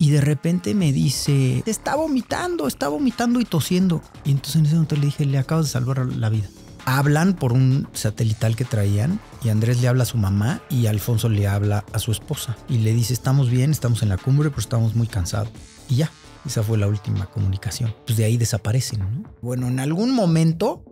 Y de repente me dice, está vomitando, está vomitando y tosiendo. Y entonces en ese momento le dije, le acabo de salvar la vida. Hablan por un satelital que traían y Andrés le habla a su mamá y Alfonso le habla a su esposa y le dice, estamos bien, estamos en la cumbre, pero estamos muy cansados. Y ya, esa fue la última comunicación. Pues de ahí desaparecen. Bueno, en algún momento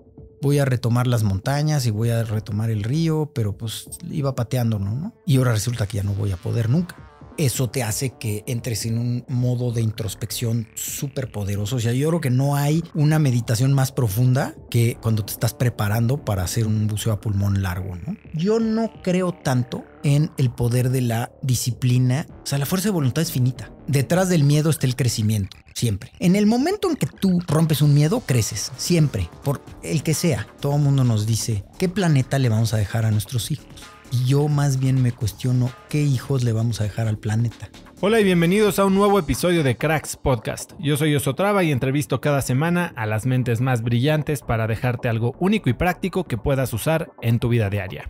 voy a retomar las montañas y voy a retomar el río, pero pues iba pateando, ¿no? Y ahora resulta que ya no voy a poder nunca eso te hace que entres en un modo de introspección súper poderoso. O sea, yo creo que no hay una meditación más profunda que cuando te estás preparando para hacer un buceo a pulmón largo, ¿no? Yo no creo tanto en el poder de la disciplina. O sea, la fuerza de voluntad es finita. Detrás del miedo está el crecimiento, siempre. En el momento en que tú rompes un miedo, creces, siempre, por el que sea. Todo el mundo nos dice, ¿qué planeta le vamos a dejar a nuestros hijos? Y yo más bien me cuestiono qué hijos le vamos a dejar al planeta. Hola y bienvenidos a un nuevo episodio de Cracks Podcast. Yo soy Osotrava y entrevisto cada semana a las mentes más brillantes para dejarte algo único y práctico que puedas usar en tu vida diaria.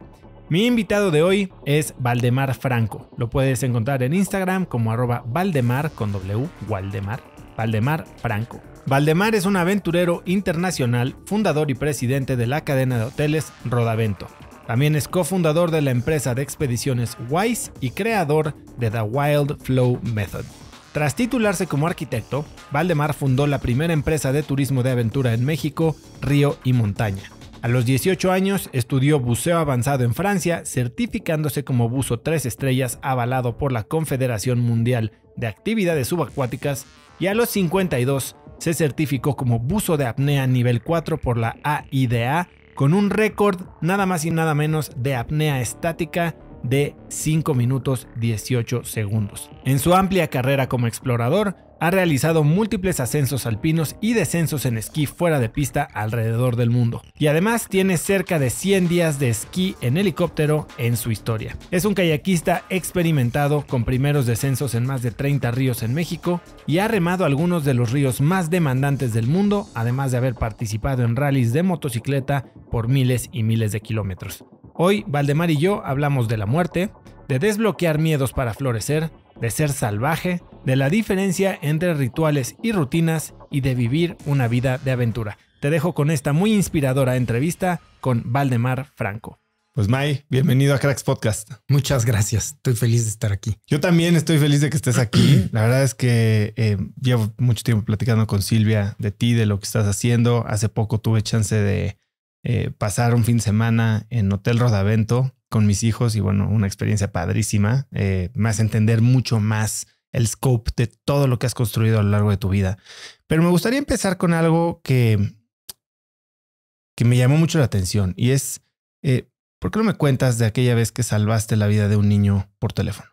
Mi invitado de hoy es Valdemar Franco. Lo puedes encontrar en Instagram como arroba Valdemar con Waldemar, Valdemar Franco. Valdemar es un aventurero internacional, fundador y presidente de la cadena de hoteles Rodavento, también es cofundador de la empresa de expediciones Wise y creador de The Wild Flow Method. Tras titularse como arquitecto, Valdemar fundó la primera empresa de turismo de aventura en México, Río y Montaña. A los 18 años estudió buceo avanzado en Francia, certificándose como buzo 3 estrellas avalado por la Confederación Mundial de Actividades Subacuáticas y a los 52 se certificó como buzo de apnea nivel 4 por la AIDA con un récord nada más y nada menos de apnea estática de 5 minutos 18 segundos. En su amplia carrera como explorador, ha realizado múltiples ascensos alpinos y descensos en esquí fuera de pista alrededor del mundo. Y además tiene cerca de 100 días de esquí en helicóptero en su historia. Es un kayakista experimentado con primeros descensos en más de 30 ríos en México y ha remado algunos de los ríos más demandantes del mundo, además de haber participado en rallies de motocicleta por miles y miles de kilómetros. Hoy, Valdemar y yo hablamos de la muerte, de desbloquear miedos para florecer, de ser salvaje, de la diferencia entre rituales y rutinas y de vivir una vida de aventura. Te dejo con esta muy inspiradora entrevista con Valdemar Franco. Pues May, bienvenido a Cracks Podcast. Muchas gracias, estoy feliz de estar aquí. Yo también estoy feliz de que estés aquí. La verdad es que eh, llevo mucho tiempo platicando con Silvia de ti, de lo que estás haciendo. Hace poco tuve chance de eh, pasar un fin de semana en Hotel Rodavento con mis hijos y bueno, una experiencia padrísima, eh, más entender mucho más el scope de todo lo que has construido a lo largo de tu vida. Pero me gustaría empezar con algo que, que me llamó mucho la atención y es, eh, ¿por qué no me cuentas de aquella vez que salvaste la vida de un niño por teléfono?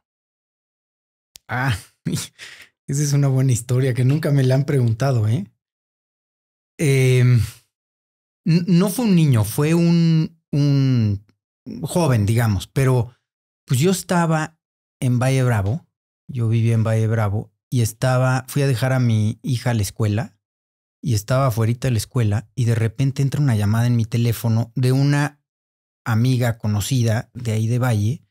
Ah, esa es una buena historia que nunca me la han preguntado, ¿eh? eh no fue un niño, fue un, un joven, digamos, pero pues yo estaba en Valle Bravo, yo vivía en Valle Bravo y estaba, fui a dejar a mi hija a la escuela y estaba afuera de la escuela y de repente entra una llamada en mi teléfono de una amiga conocida de ahí de Valle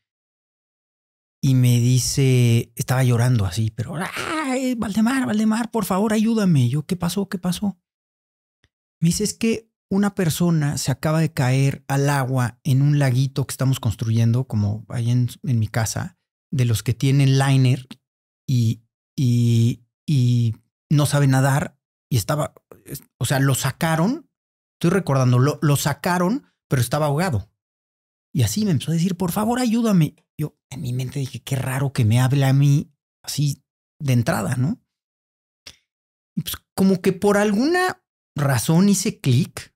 y me dice, estaba llorando así, pero, ¡ay, Valdemar, Valdemar, por favor, ayúdame! yo, ¿qué pasó? ¿Qué pasó? Me dice, es que una persona se acaba de caer al agua en un laguito que estamos construyendo, como ahí en, mi casa, de los que tienen liner y, y, no sabe nadar y estaba, o sea, lo sacaron, estoy recordando, lo, lo sacaron, pero estaba ahogado. Y así me empezó a decir, por favor, ayúdame. Yo en mi mente dije, qué raro que me hable a mí así de entrada, ¿no? Y pues como que por alguna razón hice clic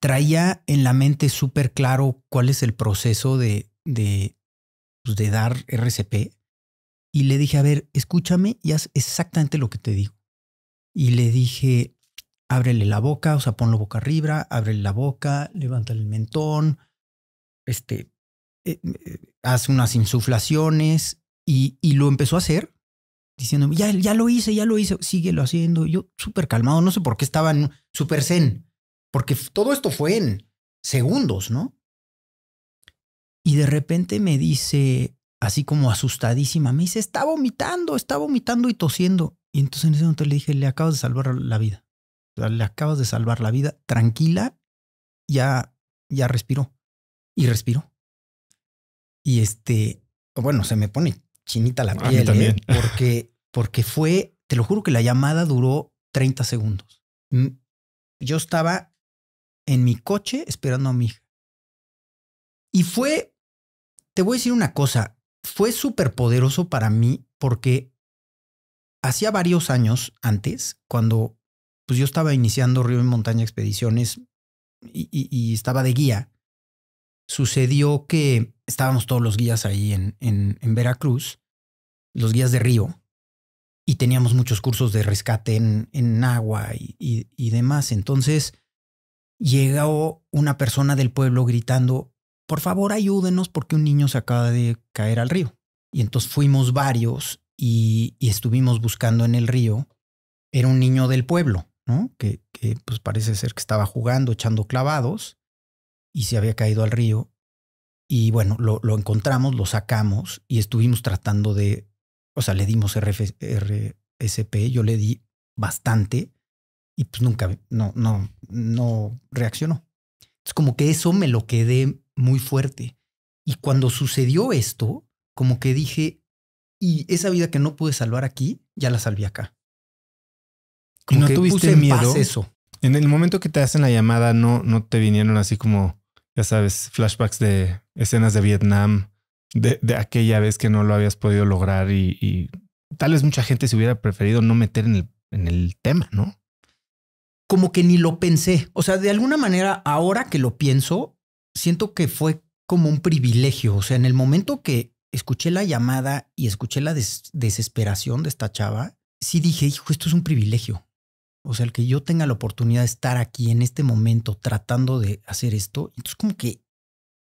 traía en la mente súper claro cuál es el proceso de, de, pues, dar RCP. Y le dije, a ver, escúchame y haz exactamente lo que te digo. Y le dije, ábrele la boca, o sea, ponlo boca arriba, ábrele la boca, levántale el mentón, este, eh, eh, hace unas insuflaciones. Y, lo empezó a hacer diciéndome, ya, ya lo hice, ya lo hice, síguelo haciendo. Yo súper calmado, no sé por qué estaba súper zen. Porque todo esto fue en segundos, ¿no? Y de repente me dice, así como asustadísima, me dice, está vomitando, está vomitando y tosiendo. Y entonces en ese momento le dije, le acabas de salvar la vida. Le acabas de salvar la vida, tranquila, ya, ya respiró. Y respiró. Y este, bueno, se me pone chinita la piel, ¿eh? porque, porque fue, te lo juro que la llamada duró 30 segundos. Mm, yo estaba en mi coche esperando a mi hija. Y fue, te voy a decir una cosa, fue súper poderoso para mí porque hacía varios años antes, cuando pues yo estaba iniciando Río en Montaña Expediciones y, estaba de guía, sucedió que estábamos todos los guías ahí en, en, Veracruz, los guías de Río, y teníamos muchos cursos de rescate en, en agua y demás. Entonces, llegó una persona del pueblo gritando, por favor ayúdenos porque un niño se acaba de caer al río. Y entonces fuimos varios y, estuvimos buscando en el río. Era un niño del pueblo, ¿no? Que, pues, parece ser que estaba jugando, echando clavados y se había caído al río. Y bueno, lo, encontramos, lo sacamos y estuvimos tratando de, o sea, le dimos RF, RSP, yo le di bastante y pues nunca, no, no, no reaccionó. Es como que eso me lo quedé muy fuerte. Y cuando sucedió esto, como que dije, y esa vida que no pude salvar aquí, ya la salví acá. ¿Y no que tuviste miedo? En eso. En el momento que te hacen la llamada, no, no te vinieron así como, ya sabes, flashbacks de escenas de Vietnam, de, de aquella vez que no lo habías podido lograr y, y, tal vez mucha gente se hubiera preferido no meter en el, en el tema, ¿no? como que ni lo pensé. O sea, de alguna manera, ahora que lo pienso, siento que fue como un privilegio. O sea, en el momento que escuché la llamada y escuché la desesperación de esta chava, sí dije, hijo, esto es un privilegio. O sea, el que yo tenga la oportunidad de estar aquí en este momento tratando de hacer esto. Entonces, como que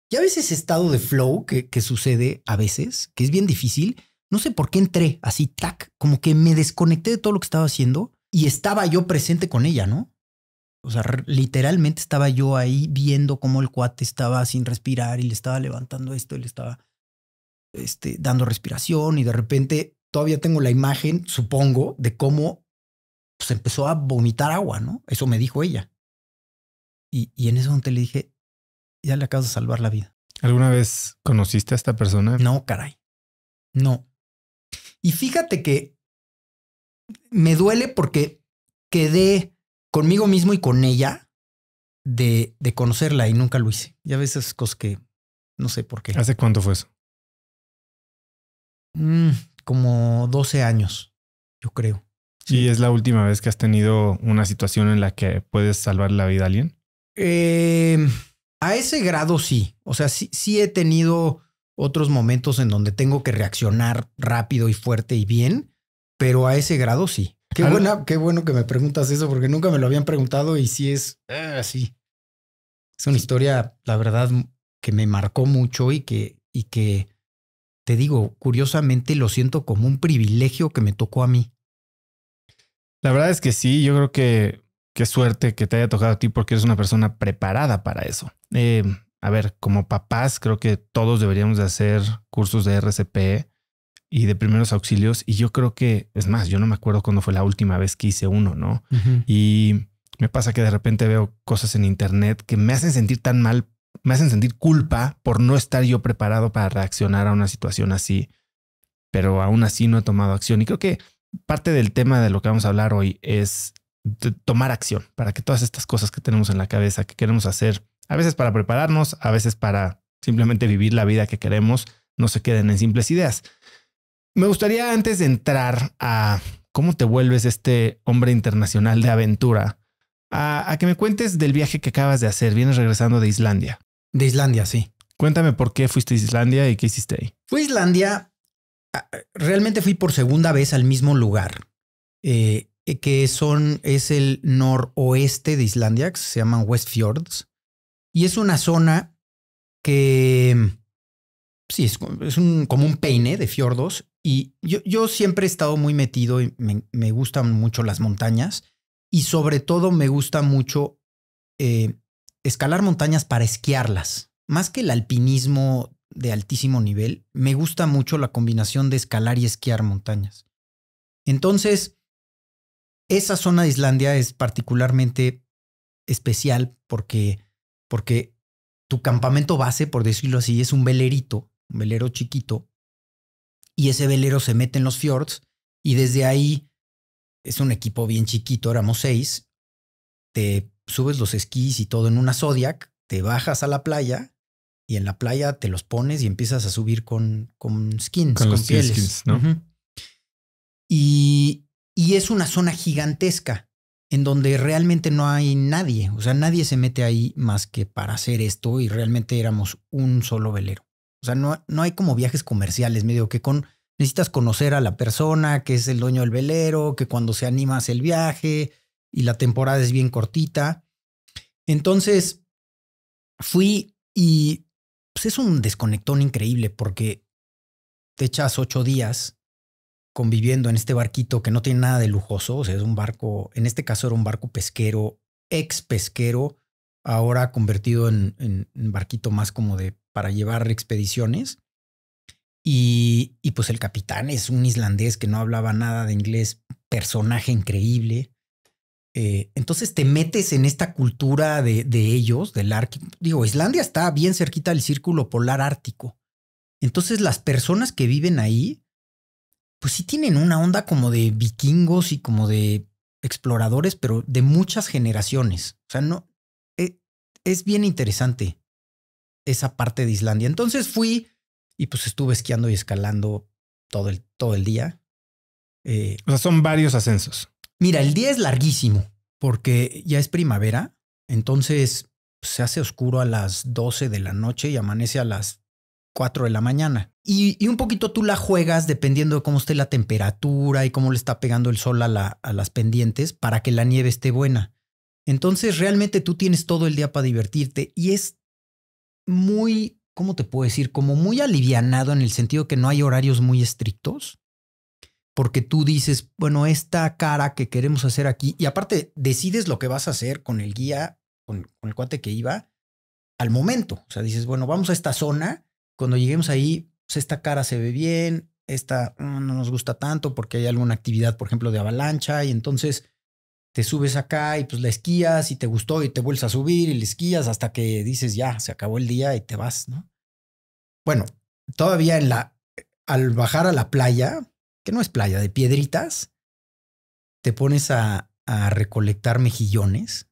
ya ves ese estado de flow que, que sucede a veces, que es bien difícil. No sé por qué entré así, tac, como que me desconecté de todo lo que estaba haciendo y estaba yo presente con ella, ¿no? O sea, literalmente estaba yo ahí viendo cómo el cuate estaba sin respirar y le estaba levantando esto y le estaba este, dando respiración y de repente todavía tengo la imagen, supongo, de cómo se pues, empezó a vomitar agua, ¿no? Eso me dijo ella. Y, y en ese momento le dije, ya le acabas de salvar la vida. ¿Alguna vez conociste a esta persona? No, caray. No. Y fíjate que me duele porque quedé conmigo mismo y con ella de, conocerla y nunca lo hice. Ya a veces cosas que no sé por qué. ¿Hace cuánto fue eso? Mm, como 12 años, yo creo. ¿Y es la última vez que has tenido una situación en la que puedes salvar la vida a alguien? Em, a ese grado sí. O sea, sí he tenido otros momentos en donde tengo que reaccionar rápido y fuerte y bien, pero a ese grado sí. Qué, buena, qué bueno que me preguntas eso, porque nunca me lo habían preguntado y sí es así. Ah, es una historia, la verdad, que me marcó mucho y que, y que te digo, curiosamente lo siento como un privilegio que me tocó a mí. La verdad es que sí, yo creo que qué suerte que te haya tocado a ti porque eres una persona preparada para eso. Eh, a ver, como papás, creo que todos deberíamos de hacer cursos de RCP y de primeros auxilios. Y yo creo que, es más, yo no me acuerdo cuándo fue la última vez que hice uno, ¿no? Y me pasa que de repente veo cosas en internet que me hacen sentir tan mal, me hacen sentir culpa por no estar yo preparado para reaccionar a una situación así. Pero aún así no he tomado acción. Y creo que parte del tema de lo que vamos a hablar hoy es tomar acción para que todas estas cosas que tenemos en la cabeza, que queremos hacer, a veces para prepararnos, a veces para simplemente vivir la vida que queremos, no se queden en simples ideas. Me gustaría antes de entrar a cómo te vuelves este hombre internacional de aventura, a, que me cuentes del viaje que acabas de hacer. Vienes regresando de Islandia. De Islandia, sí. Cuéntame por qué fuiste a Islandia y qué hiciste ahí. Fui a Islandia, realmente fui por segunda vez al mismo lugar, eh, que son, es el noroeste de Islandia, que se llaman Fjords. y es una zona que, sí, es, es un, como un peine de fiordos y yo, siempre he estado muy metido y me, gustan mucho las montañas y sobre todo me gusta mucho eh, escalar montañas para esquiarlas. Más que el alpinismo de altísimo nivel, me gusta mucho la combinación de escalar y esquiar montañas. Entonces, esa zona de Islandia es particularmente especial porque, porque tu campamento base, por decirlo así, es un velerito, un velero chiquito, y ese velero se mete en los fjords y desde ahí es un equipo bien chiquito, éramos seis, te subes los esquís y todo en una Zodiac, te bajas a la playa y en la playa te los pones y empiezas a subir con, con skins, con, pieles. y, y es una zona gigantesca en donde realmente no hay nadie, o sea, nadie se mete ahí más que para hacer esto y realmente éramos un solo velero. O sea, no, hay como viajes comerciales, medio que necesitas conocer a la persona que es el dueño del velero, que cuando se anima hace el viaje y la temporada es bien cortita. Entonces, fui y pues es un desconectón increíble porque te echas ocho días conviviendo en este barquito que no tiene nada de lujoso, o sea, es un barco, en este caso era un barco pesquero, ex pesquero, ahora convertido en, en barquito más como de para llevar expediciones. Y, pues el capitán es un islandés que no hablaba nada de inglés, personaje increíble. Eh, entonces te metes en esta cultura de, ellos, del Ártico. Digo, Islandia está bien cerquita del círculo polar ártico. Entonces las personas que viven ahí, pues sí tienen una onda como de vikingos y como de exploradores, pero de muchas generaciones. O sea, no, eh, es bien interesante esa parte de Islandia. Entonces fui y pues estuve esquiando y escalando todo el, todo el día. Eh, o sea, son varios ascensos. Mira, el día es larguísimo porque ya es primavera, entonces pues, se hace oscuro a las 12 de la noche y amanece a las 4 de la mañana. Y, un poquito tú la juegas dependiendo de cómo esté la temperatura y cómo le está pegando el sol a, la, a las pendientes para que la nieve esté buena. Entonces realmente tú tienes todo el día para divertirte y es muy, ¿cómo te puedo decir? Como muy alivianado en el sentido que no hay horarios muy estrictos, porque tú dices, bueno, esta cara que queremos hacer aquí, y aparte decides lo que vas a hacer con el guía, con, con el cuate que iba, al momento. O sea, dices, bueno, vamos a esta zona, cuando lleguemos ahí, pues esta cara se ve bien, esta mm, no nos gusta tanto porque hay alguna actividad, por ejemplo, de avalancha, y entonces te subes acá y pues la esquías y te gustó y te vuelves a subir y la esquías hasta que dices ya, se acabó el día y te vas, ¿no? Bueno, todavía en la, al bajar a la playa, que no es playa, de piedritas, te pones a, recolectar mejillones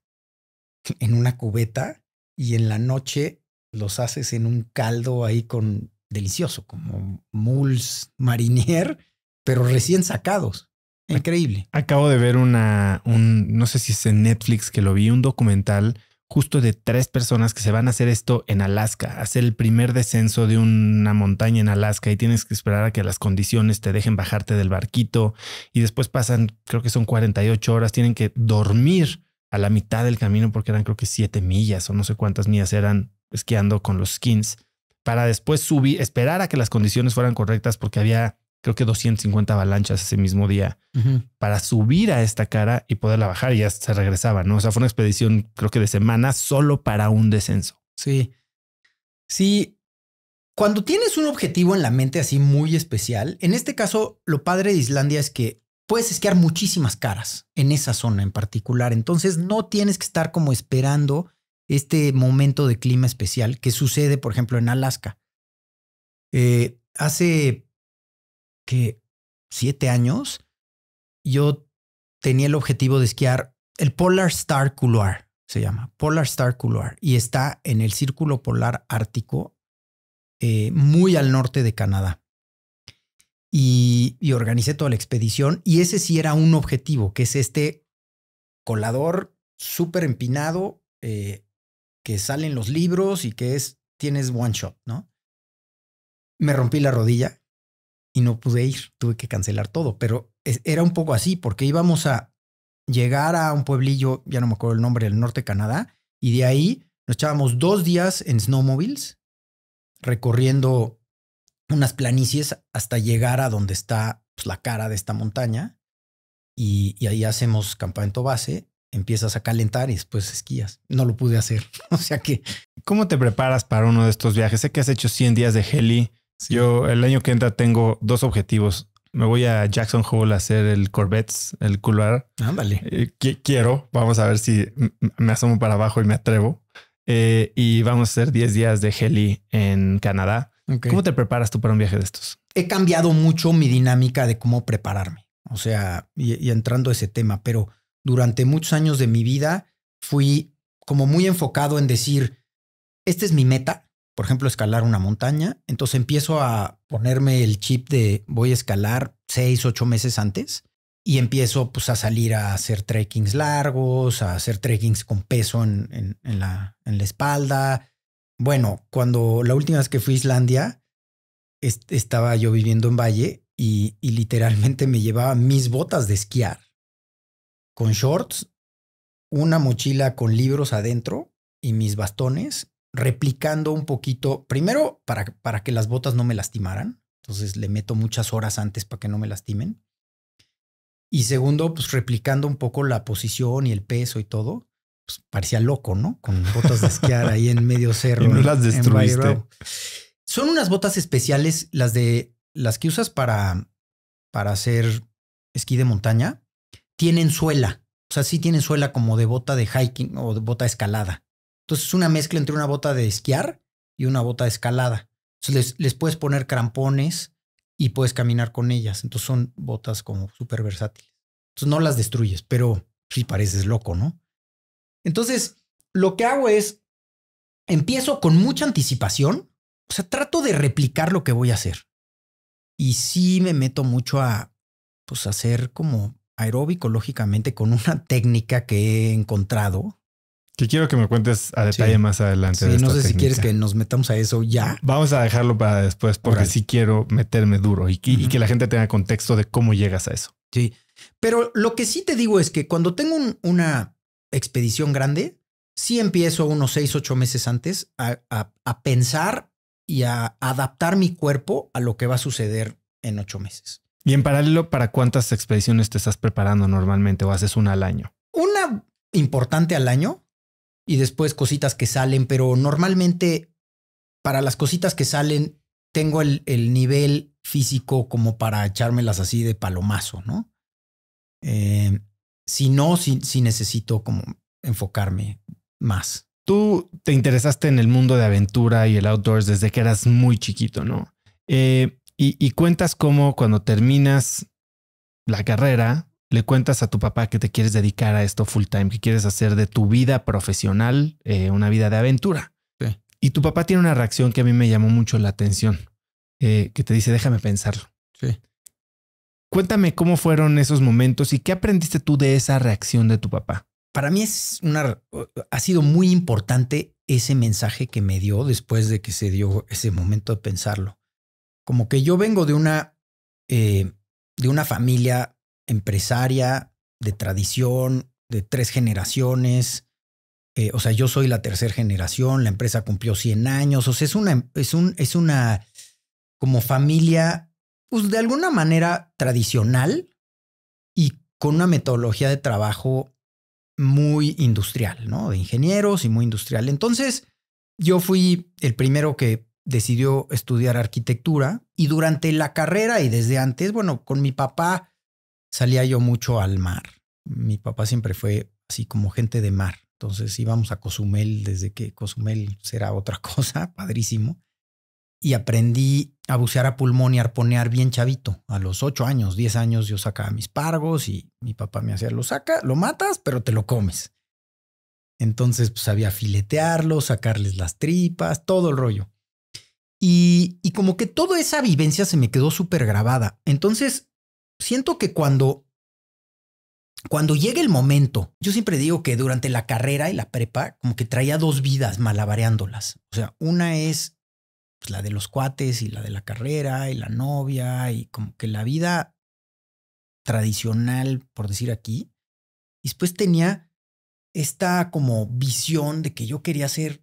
en una cubeta y en la noche los haces en un caldo ahí con delicioso, como mules marinier, pero recién sacados. Increíble. Acabo de ver una, un, no sé si es en Netflix que lo vi, un documental justo de tres personas que se van a hacer esto en Alaska, hacer el primer descenso de una montaña en Alaska y tienes que esperar a que las condiciones te dejen bajarte del barquito y después pasan, creo que son 48 horas, tienen que dormir a la mitad del camino porque eran creo que siete millas o no sé cuántas millas eran esquiando con los skins para después subir, esperar a que las condiciones fueran correctas porque había creo que 250 avalanchas ese mismo día para subir a esta cara y poderla bajar y ya se regresaba, ¿no? O sea, fue una expedición creo que de semana solo para un descenso. Sí. Sí. Cuando tienes un objetivo en la mente así muy especial, en este caso lo padre de Islandia es que puedes esquiar muchísimas caras en esa zona en particular. Entonces no tienes que estar como esperando este momento de clima especial que sucede, por ejemplo, en Alaska. Eh, hace que siete años, yo tenía el objetivo de esquiar el Polar Star Couloir, se llama Polar Star Couloir, y está en el Círculo Polar Ártico, eh, muy al norte de Canadá. Y, y, organicé toda la expedición, y ese sí era un objetivo, que es este colador súper empinado eh, que sale en los libros y que es, tienes one shot, ¿no? Me rompí la rodilla y no pude ir, tuve que cancelar todo, pero era un poco así porque íbamos a llegar a un pueblillo, ya no me acuerdo el nombre, del norte de Canadá, y de ahí nos echábamos dos días en snowmobiles recorriendo unas planicies hasta llegar a donde está pues, la cara de esta montaña y, y ahí hacemos campamento base empiezas a calentar y después esquías. No lo pude hacer. O sea que. ¿Cómo te preparas para uno de estos viajes? Sé que has hecho 100 días de heli. Yo el año que entra tengo dos objetivos. Me voy a Jackson Hole a hacer el Corvettes, el cular. Ándale. Eh, quiero, vamos a ver si me asomo para abajo y me atrevo. Eh, y vamos a hacer 10 días de heli en Canadá. ¿Cómo te preparas tú para un viaje de estos? He cambiado mucho mi dinámica de cómo prepararme. O sea, y, entrando a ese tema, pero durante muchos años de mi vida fui como muy enfocado en decir, esta es mi meta, por ejemplo, escalar una montaña. Entonces empiezo a ponerme el chip de voy a escalar seis, ocho meses antes y empiezo pues a salir a hacer trekkings largos, a hacer trekkings con peso en, la, espalda. Bueno, cuando la última vez que fui a Islandia, estaba yo viviendo en Valle y literalmente me llevaba mis botas de esquiar con shorts, una mochila con libros adentro y mis bastones replicando un poquito, primero para, para que las botas no me lastimaran, entonces le meto muchas horas antes para que no me lastimen. Y segundo, pues replicando un poco la posición y el peso y todo, pues parecía loco, ¿no? Con botas de esquiar ahí en medio cerro. y no las destruiste. Son unas botas especiales, las de las que usas para, para hacer esquí de montaña. Tienen suela. O sea, sí tienen suela como de bota de hiking o de bota escalada. Entonces es una mezcla entre una bota de esquiar y una bota de escalada. Entonces les, puedes poner crampones y puedes caminar con ellas. Entonces son botas como súper versátiles. Entonces no las destruyes, pero sí pareces loco, ¿no? Entonces lo que hago es, empiezo con mucha anticipación, o sea, trato de replicar lo que voy a hacer. Y sí me meto mucho a, pues, hacer como aeróbico, lógicamente, con una técnica que he encontrado, que quiero que me cuentes a detalle más adelante. no sé si quieres que nos metamos a eso ya. Vamos a dejarlo para después porque sí quiero meterme duro y, que la gente tenga contexto de cómo llegas a eso. Sí, pero lo que sí te digo es que cuando tengo una expedición grande, sí empiezo unos seis, ocho meses antes a, a pensar y a adaptar mi cuerpo a lo que va a suceder en ocho meses. Y en paralelo, ¿para cuántas expediciones te estás preparando normalmente o haces una al año? Una importante al año y después cositas que salen, pero normalmente para las cositas que salen tengo el, nivel físico como para echármelas así de palomazo, ¿no? Eh, si no, si, necesito como enfocarme más. Tú te interesaste en el mundo de aventura y el outdoors desde que eras muy chiquito, ¿no? Eh, y, y, cuentas cómo cuando terminas la carrera, le cuentas a tu papá que te quieres dedicar a esto full time, que quieres hacer de tu vida profesional eh, una vida de aventura. Y tu papá tiene una reacción que a mí me llamó mucho la atención, eh, que te dice, déjame pensarlo. Sí. Cuéntame cómo fueron esos momentos y qué aprendiste tú de esa reacción de tu papá. Para mí es una, ha sido muy importante ese mensaje que me dio después de que se dio ese momento de pensarlo. Como que yo vengo de una, eh, de una familia empresaria de tradición, de tres generaciones. Eh, o sea, yo soy la tercera generación, la empresa cumplió 100 años. O sea, es una, es un, es una como familia, pues de alguna manera tradicional y con una metodología de trabajo muy industrial, ¿no? De ingenieros y muy industrial. Entonces, yo fui el primero que decidió estudiar arquitectura y durante la carrera y desde antes, bueno, con mi papá salía yo mucho al mar. Mi papá siempre fue así como gente de mar. Entonces íbamos a Cozumel desde que Cozumel será otra cosa, padrísimo. Y aprendí a bucear a pulmón y arponear bien chavito. A los ocho años, diez años yo sacaba mis pargos y mi papá me hacía, lo saca, lo matas, pero te lo comes. Entonces pues, sabía filetearlo, sacarles las tripas, todo el rollo. Y, y como que toda esa vivencia se me quedó súper grabada. Entonces siento que cuando, cuando llega el momento, yo siempre digo que durante la carrera y la prepa, como que traía dos vidas malabareándolas. O sea, una es pues, la de los cuates y la de la carrera y la novia y como que la vida tradicional, por decir aquí. Y después tenía esta como visión de que yo quería ser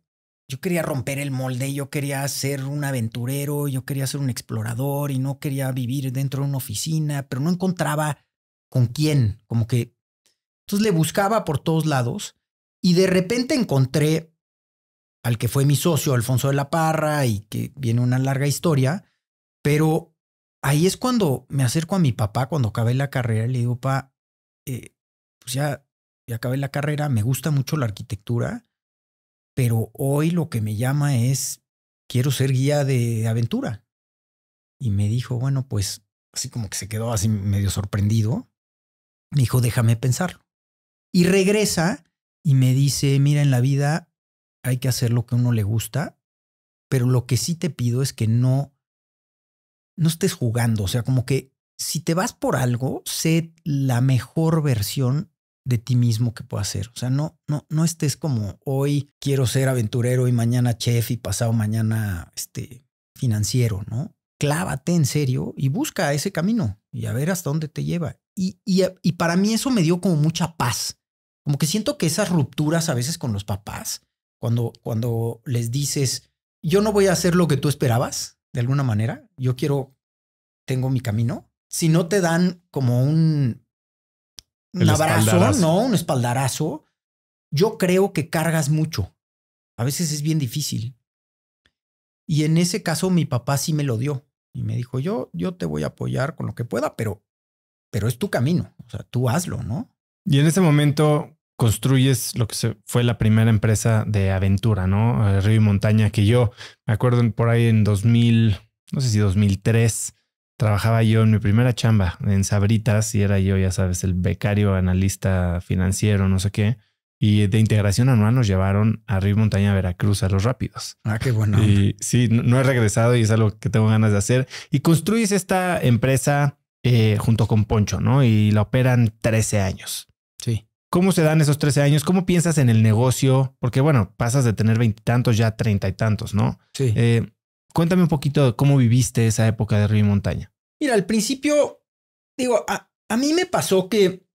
yo quería romper el molde, yo quería ser un aventurero, yo quería ser un explorador y no quería vivir dentro de una oficina, pero no encontraba con quién, como que... Entonces le buscaba por todos lados y de repente encontré al que fue mi socio, Alfonso de la Parra, y que viene una larga historia, pero ahí es cuando me acerco a mi papá cuando acabé la carrera y le digo, pa, eh, pues ya, ya acabé la carrera, me gusta mucho la arquitectura pero hoy lo que me llama es, quiero ser guía de aventura. Y me dijo, bueno, pues así como que se quedó así medio sorprendido. Me dijo, déjame pensarlo. Y regresa y me dice, mira, en la vida hay que hacer lo que a uno le gusta, pero lo que sí te pido es que no, no estés jugando. O sea, como que si te vas por algo, sé la mejor versión de ti mismo que puedo hacer O sea, no, no, no estés como hoy quiero ser aventurero y mañana chef y pasado mañana este, financiero, ¿no? Clávate en serio y busca ese camino y a ver hasta dónde te lleva. Y, y para mí eso me dio como mucha paz. Como que siento que esas rupturas a veces con los papás, cuando, cuando les dices, yo no voy a hacer lo que tú esperabas, de alguna manera, yo quiero, tengo mi camino, si no te dan como un un abrazo, ¿no? Un espaldarazo. Yo creo que cargas mucho. A veces es bien difícil. Y en ese caso mi papá sí me lo dio y me dijo, yo, yo te voy a apoyar con lo que pueda, pero, pero es tu camino, o sea, tú hazlo, ¿no? Y en ese momento construyes lo que fue la primera empresa de aventura, ¿no? Eh, Río y Montaña, que yo me acuerdo por ahí en 2000, no sé si 2003, trabajaba yo en mi primera chamba en Sabritas y era yo, ya sabes, el becario, analista financiero, no sé qué. Y de integración anual nos llevaron a Río Montaña, Veracruz, a los rápidos. Ah, qué bueno. Y sí, no, he regresado y es algo que tengo ganas de hacer. Y construyes esta empresa eh, junto con Poncho, ¿no? Y la operan 13 años. Sí. ¿Cómo se dan esos 13 años? ¿Cómo piensas en el negocio? Porque, bueno, pasas de tener veintitantos ya a treinta y tantos, ¿no? Sí. Eh, Cuéntame un poquito de cómo viviste esa época de río y montaña. Mira, al principio, digo, a, mí me pasó que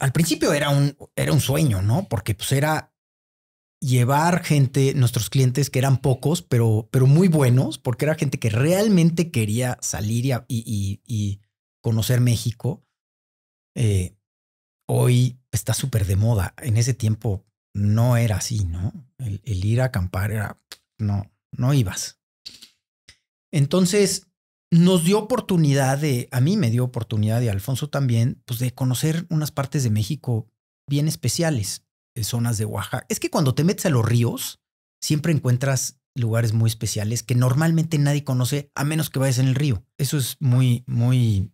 al principio era un, era un sueño, ¿no? Porque pues era llevar gente, nuestros clientes que eran pocos, pero, pero muy buenos, porque era gente que realmente quería salir y, y, y conocer México. Eh, hoy está súper de moda. En ese tiempo no era así, ¿no? el, ir a acampar era, no, no ibas. Entonces, nos dio oportunidad de, a mí me dio oportunidad y a Alfonso también, pues de conocer unas partes de México bien especiales, de eh, zonas de Oaxaca. Es que cuando te metes a los ríos, siempre encuentras lugares muy especiales que normalmente nadie conoce a menos que vayas en el río. Eso es muy, muy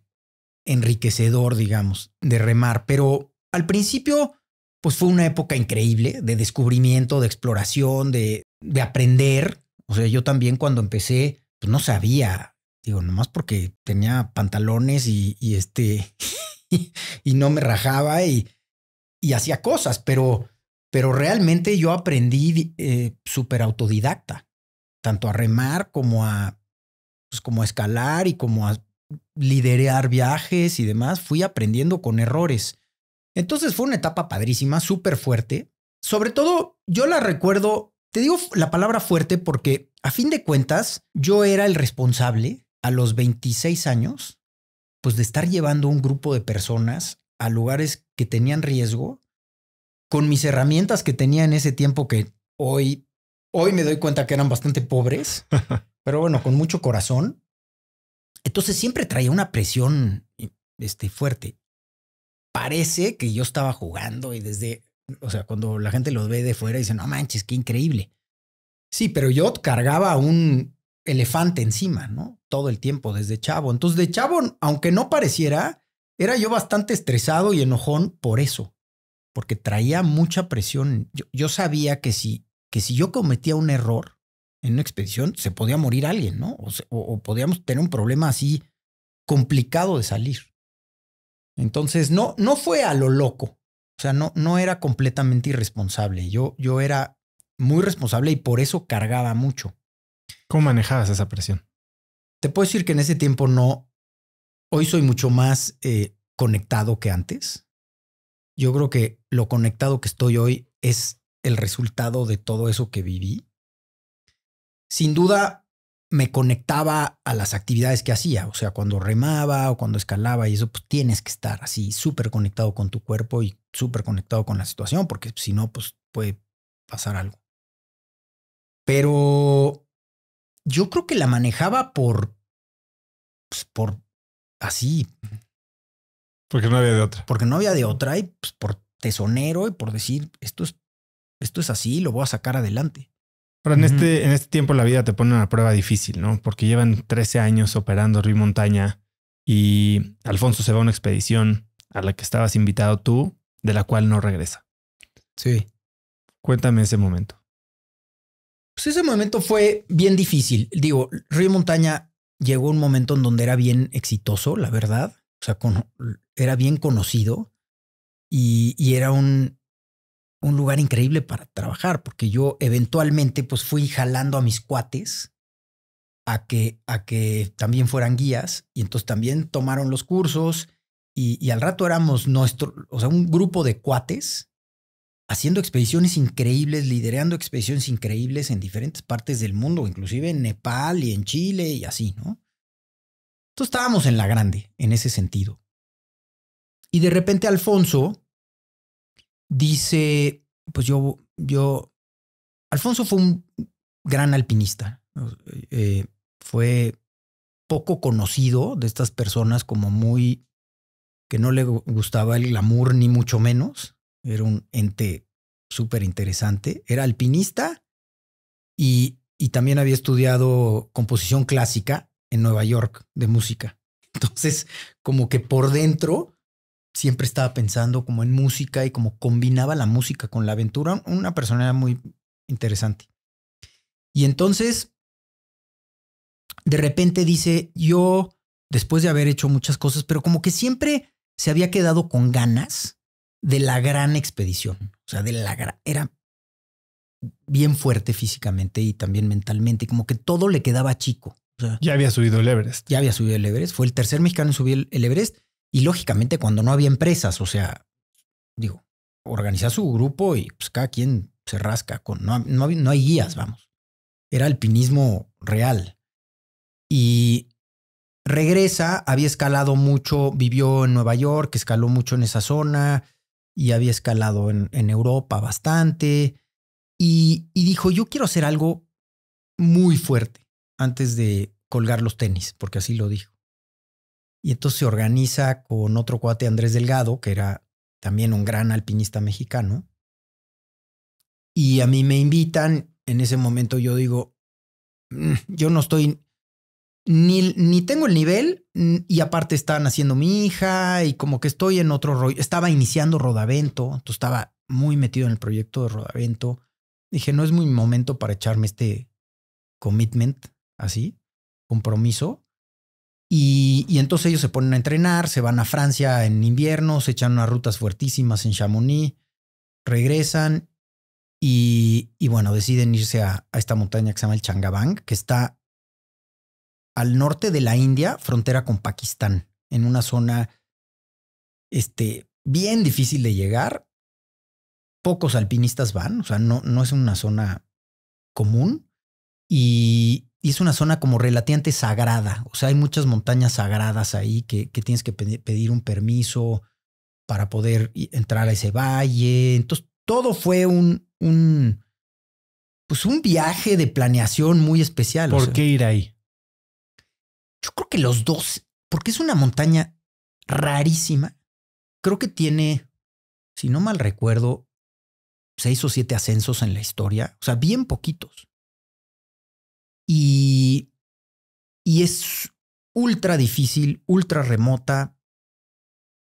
enriquecedor, digamos, de remar. Pero al principio, pues fue una época increíble de descubrimiento, de exploración, de, de aprender. O sea, yo también cuando empecé pues no sabía. Digo, nomás porque tenía pantalones y, este, y, no me rajaba y, y hacía cosas, pero, pero realmente yo aprendí eh, súper autodidacta, tanto a remar como a, pues como a escalar y como a liderar viajes y demás. Fui aprendiendo con errores. Entonces fue una etapa padrísima, súper fuerte. Sobre todo, yo la recuerdo te digo la palabra fuerte porque a fin de cuentas yo era el responsable a los 26 años, pues de estar llevando un grupo de personas a lugares que tenían riesgo con mis herramientas que tenía en ese tiempo que hoy, hoy me doy cuenta que eran bastante pobres, pero bueno, con mucho corazón. Entonces siempre traía una presión este, fuerte. Parece que yo estaba jugando y desde o sea, cuando la gente los ve de fuera y dice, no manches, qué increíble. Sí, pero yo cargaba un elefante encima, ¿no? Todo el tiempo, desde chavo. Entonces, de chavo, aunque no pareciera, era yo bastante estresado y enojón por eso, porque traía mucha presión. Yo, sabía que si, que si yo cometía un error en una expedición, se podía morir alguien, ¿no? O, o podíamos tener un problema así complicado de salir. Entonces, no, no fue a lo loco, o sea, no, no era completamente irresponsable. Yo, yo era muy responsable y por eso cargaba mucho. ¿Cómo manejabas esa presión? Te puedo decir que en ese tiempo no. Hoy soy mucho más eh, conectado que antes. Yo creo que lo conectado que estoy hoy es el resultado de todo eso que viví. Sin duda, me conectaba a las actividades que hacía. O sea, cuando remaba o cuando escalaba y eso, pues tienes que estar así súper conectado con tu cuerpo y súper conectado con la situación, porque si no, pues puede pasar algo. Pero yo creo que la manejaba por, pues, por así. Porque no había de otra. Porque no había de otra y pues, por tesonero y por decir, esto es, esto es así, lo voy a sacar adelante. Pero en, este, en este tiempo la vida te pone una prueba difícil, ¿no? Porque llevan 13 años operando Río Montaña y Alfonso se va a una expedición a la que estabas invitado tú, de la cual no regresa. Sí. Cuéntame ese momento. Pues ese momento fue bien difícil. Digo, Río Montaña llegó un momento en donde era bien exitoso, la verdad. O sea, era bien conocido y era un, un lugar increíble para trabajar, porque yo eventualmente pues fui jalando a mis cuates a que, a que también fueran guías y entonces también tomaron los cursos y, al rato éramos nuestro, o sea, un grupo de cuates haciendo expediciones increíbles, liderando expediciones increíbles en diferentes partes del mundo, inclusive en Nepal y en Chile y así, ¿no? Entonces estábamos en la grande en ese sentido. Y de repente Alfonso, dice, pues yo, yo, Alfonso fue un gran alpinista, eh, fue poco conocido de estas personas como muy, que no le gustaba el glamour ni mucho menos, era un ente súper interesante, era alpinista y, y también había estudiado composición clásica en Nueva York de música. Entonces, como que por dentro siempre estaba pensando como en música y como combinaba la música con la aventura. Una persona era muy interesante. Y entonces, de repente dice, yo, después de haber hecho muchas cosas, pero como que siempre se había quedado con ganas de la gran expedición. O sea, de la era bien fuerte físicamente y también mentalmente, como que todo le quedaba chico. ya había subido el Everest. Ya había subido el Everest. Fue el tercer mexicano en subir el Everest y lógicamente cuando no había empresas, o sea, digo, organiza su grupo y pues cada quien se rasca, con, no, no hay guías, vamos. Era alpinismo real. Y regresa, había escalado mucho, vivió en Nueva York, escaló mucho en esa zona y había escalado en, Europa bastante. y, dijo, yo quiero hacer algo muy fuerte antes de colgar los tenis, porque así lo dijo. Y entonces se organiza con otro cuate Andrés Delgado, que era también un gran alpinista mexicano. Y a mí me invitan, en ese momento yo digo, mm, yo no estoy, ni, tengo el nivel, mm, y aparte están haciendo mi hija, y como que estoy en otro rollo, estaba iniciando Rodavento, entonces estaba muy metido en el proyecto de Rodavento. Dije, no es muy momento para echarme este commitment así, compromiso. Y, entonces ellos se ponen a entrenar, se van a Francia en invierno, se echan unas rutas fuertísimas en Chamonix, regresan y, y bueno, deciden irse a, esta montaña que se llama el Changabang, que está al norte de la India, frontera con Pakistán, en una zona este, bien difícil de llegar. Pocos alpinistas van, o sea, no, no es una zona común. Y, y es una zona como relativamente sagrada. O sea, hay muchas montañas sagradas ahí que, tienes que pedir un permiso para poder entrar a ese valle. Entonces, todo fue un, un pues un viaje de planeación muy especial. ¿Por qué ir ahí? Yo creo que los dos, porque es una montaña rarísima. Creo que tiene, si no mal recuerdo, seis o siete ascensos en la historia. O sea, bien poquitos. Y, y es ultra difícil, ultra remota.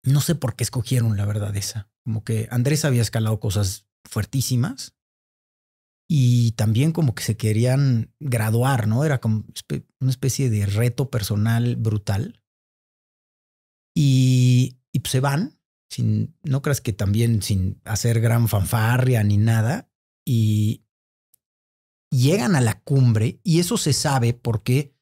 No sé por qué escogieron la verdad esa. Como que Andrés había escalado cosas fuertísimas y también como que se querían graduar, ¿no? Era como una especie de reto personal brutal. Y, y pues se van, sin, no creas que también sin hacer gran fanfarria ni nada. Y, llegan a la cumbre y eso se sabe porque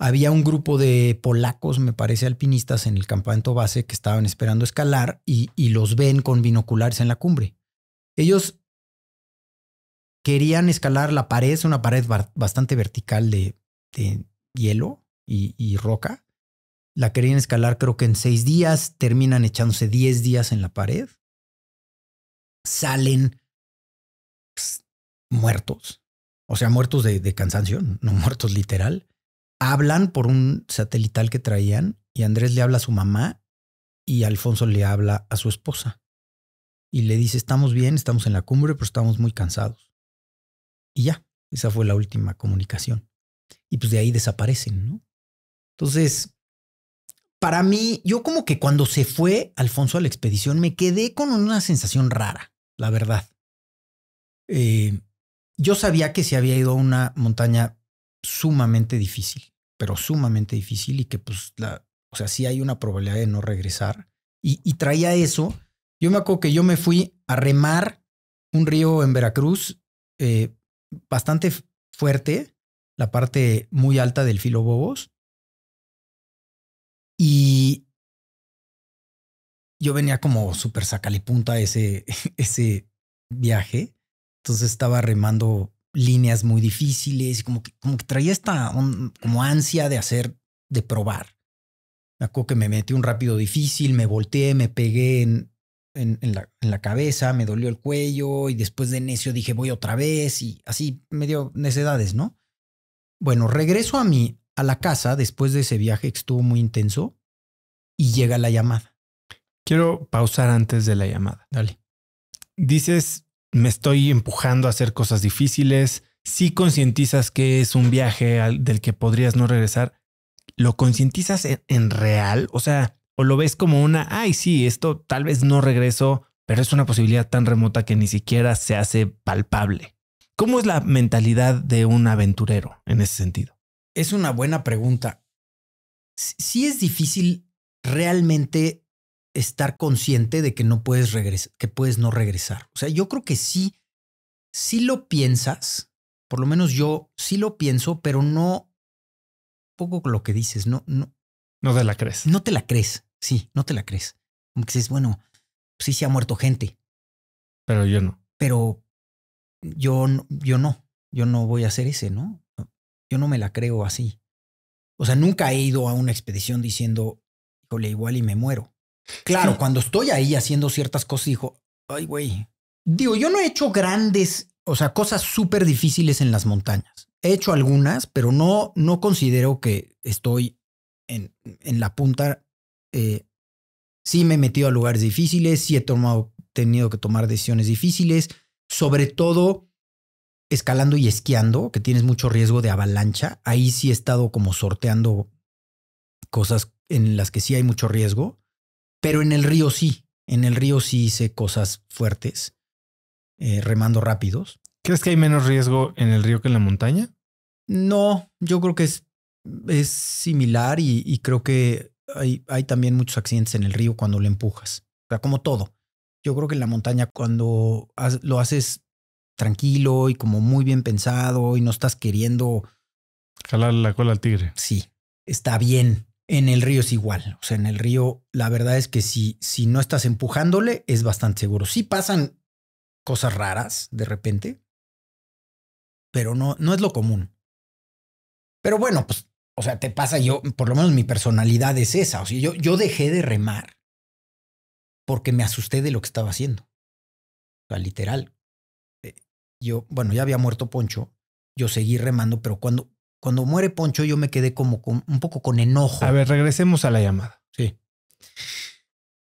había un grupo de polacos, me parece, alpinistas en el campamento base que estaban esperando escalar y, los ven con binoculares en la cumbre. Ellos querían escalar la pared, una pared bastante vertical de, hielo y, roca. La querían escalar creo que en seis días, terminan echándose diez días en la pared. Salen pues, muertos o sea, muertos de, cansancio, no muertos literal, hablan por un satelital que traían y Andrés le habla a su mamá y Alfonso le habla a su esposa y le dice, estamos bien, estamos en la cumbre, pero estamos muy cansados. Y ya, esa fue la última comunicación. Y pues de ahí desaparecen, ¿no? Entonces, para mí, yo como que cuando se fue Alfonso a la expedición me quedé con una sensación rara, la verdad. Eh, yo sabía que se había ido a una montaña sumamente difícil, pero sumamente difícil y que pues la, o sea, sí hay una probabilidad de no regresar. Y, traía eso. Yo me acuerdo que yo me fui a remar un río en Veracruz eh, bastante fuerte, la parte muy alta del filo Bobos. Y yo venía como súper sacalipunta ese, ese viaje. Entonces estaba remando líneas muy difíciles y como que, como que traía esta como ansia de hacer, de probar. Me que me metí un rápido difícil, me volteé, me pegué en, en, la, en la cabeza, me dolió el cuello y después de necio dije voy otra vez y así medio necedades, ¿no? Bueno, regreso a mi, a la casa después de ese viaje que estuvo muy intenso y llega la llamada. Quiero pausar antes de la llamada. Dale. Dices me estoy empujando a hacer cosas difíciles, si concientizas que es un viaje del que podrías no regresar, ¿lo concientizas en, en, real? O sea, o lo ves como una, ay, sí, esto tal vez no regreso, pero es una posibilidad tan remota que ni siquiera se hace palpable. ¿Cómo es la mentalidad de un aventurero en ese sentido? Es una buena pregunta. Sí es difícil realmente estar consciente de que no puedes regresar, que puedes no regresar. O sea, yo creo que sí, sí lo piensas, por lo menos yo sí lo pienso, pero no, poco lo que dices, no, no. No te la crees. No te la crees, sí, no te la crees. Como que dices, bueno, pues sí se ha muerto gente. Pero yo no. Pero yo, yo no, yo no voy a hacer ese, ¿no? Yo no me la creo así. O sea, nunca he ido a una expedición diciendo, híjole, igual y me muero. Claro, cuando estoy ahí haciendo ciertas cosas, digo, ay, güey. Digo, yo no he hecho grandes, o sea, cosas súper difíciles en las montañas. He hecho algunas, pero no, no considero que estoy en, en la punta. Eh, sí me he metido a lugares difíciles, sí he tomado, tenido que tomar decisiones difíciles, sobre todo escalando y esquiando, que tienes mucho riesgo de avalancha. Ahí sí he estado como sorteando cosas en las que sí hay mucho riesgo. Pero en el río sí, en el río sí hice cosas fuertes, eh, remando rápidos. ¿Crees que hay menos riesgo en el río que en la montaña? No, yo creo que es, es similar y, creo que hay, hay, también muchos accidentes en el río cuando le empujas. O sea, como todo. Yo creo que en la montaña cuando lo haces tranquilo y como muy bien pensado y no estás queriendo... Jalar la cola al tigre. Sí, está bien. En el río es igual. O sea, en el río, la verdad es que si, si no estás empujándole, es bastante seguro. Sí pasan cosas raras de repente, pero no, no es lo común. Pero bueno, pues, o sea, te pasa yo, por lo menos mi personalidad es esa. O sea, yo, yo dejé de remar porque me asusté de lo que estaba haciendo. O sea, literal. Eh, yo, bueno, ya había muerto Poncho, yo seguí remando, pero cuando, cuando muere Poncho, yo me quedé como un poco con enojo. A ver, regresemos a la llamada. Sí.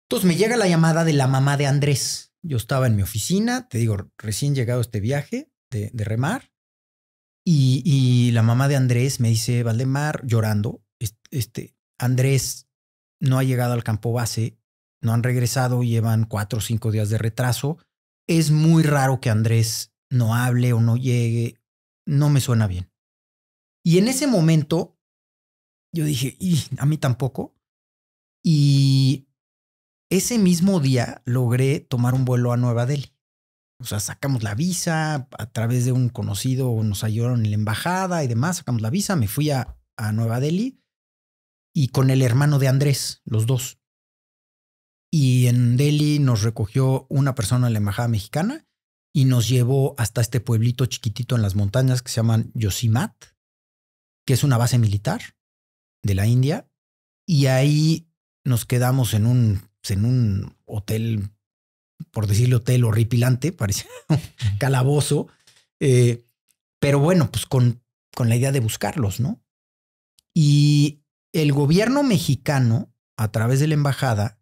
Entonces me llega la llamada de la mamá de Andrés. Yo estaba en mi oficina, te digo, recién llegado este viaje de, remar. Y, y, la mamá de Andrés me dice, Valdemar, llorando, este, Andrés no ha llegado al campo base, no han regresado, llevan cuatro o cinco días de retraso. Es muy raro que Andrés no hable o no llegue. No me suena bien. Y en ese momento yo dije, y a mí tampoco. Y ese mismo día logré tomar un vuelo a Nueva Delhi. O sea, sacamos la visa a través de un conocido, nos ayudaron en la embajada y demás, sacamos la visa, me fui a, a Nueva Delhi y con el hermano de Andrés, los dos. Y en Delhi nos recogió una persona de la embajada mexicana y nos llevó hasta este pueblito chiquitito en las montañas que se llaman Yosimat, que es una base militar de la India, y ahí nos quedamos en un, en un hotel, por decirlo hotel horripilante, parece calabozo, eh, pero bueno, pues con, con la idea de buscarlos, ¿no? Y el gobierno mexicano, a través de la embajada,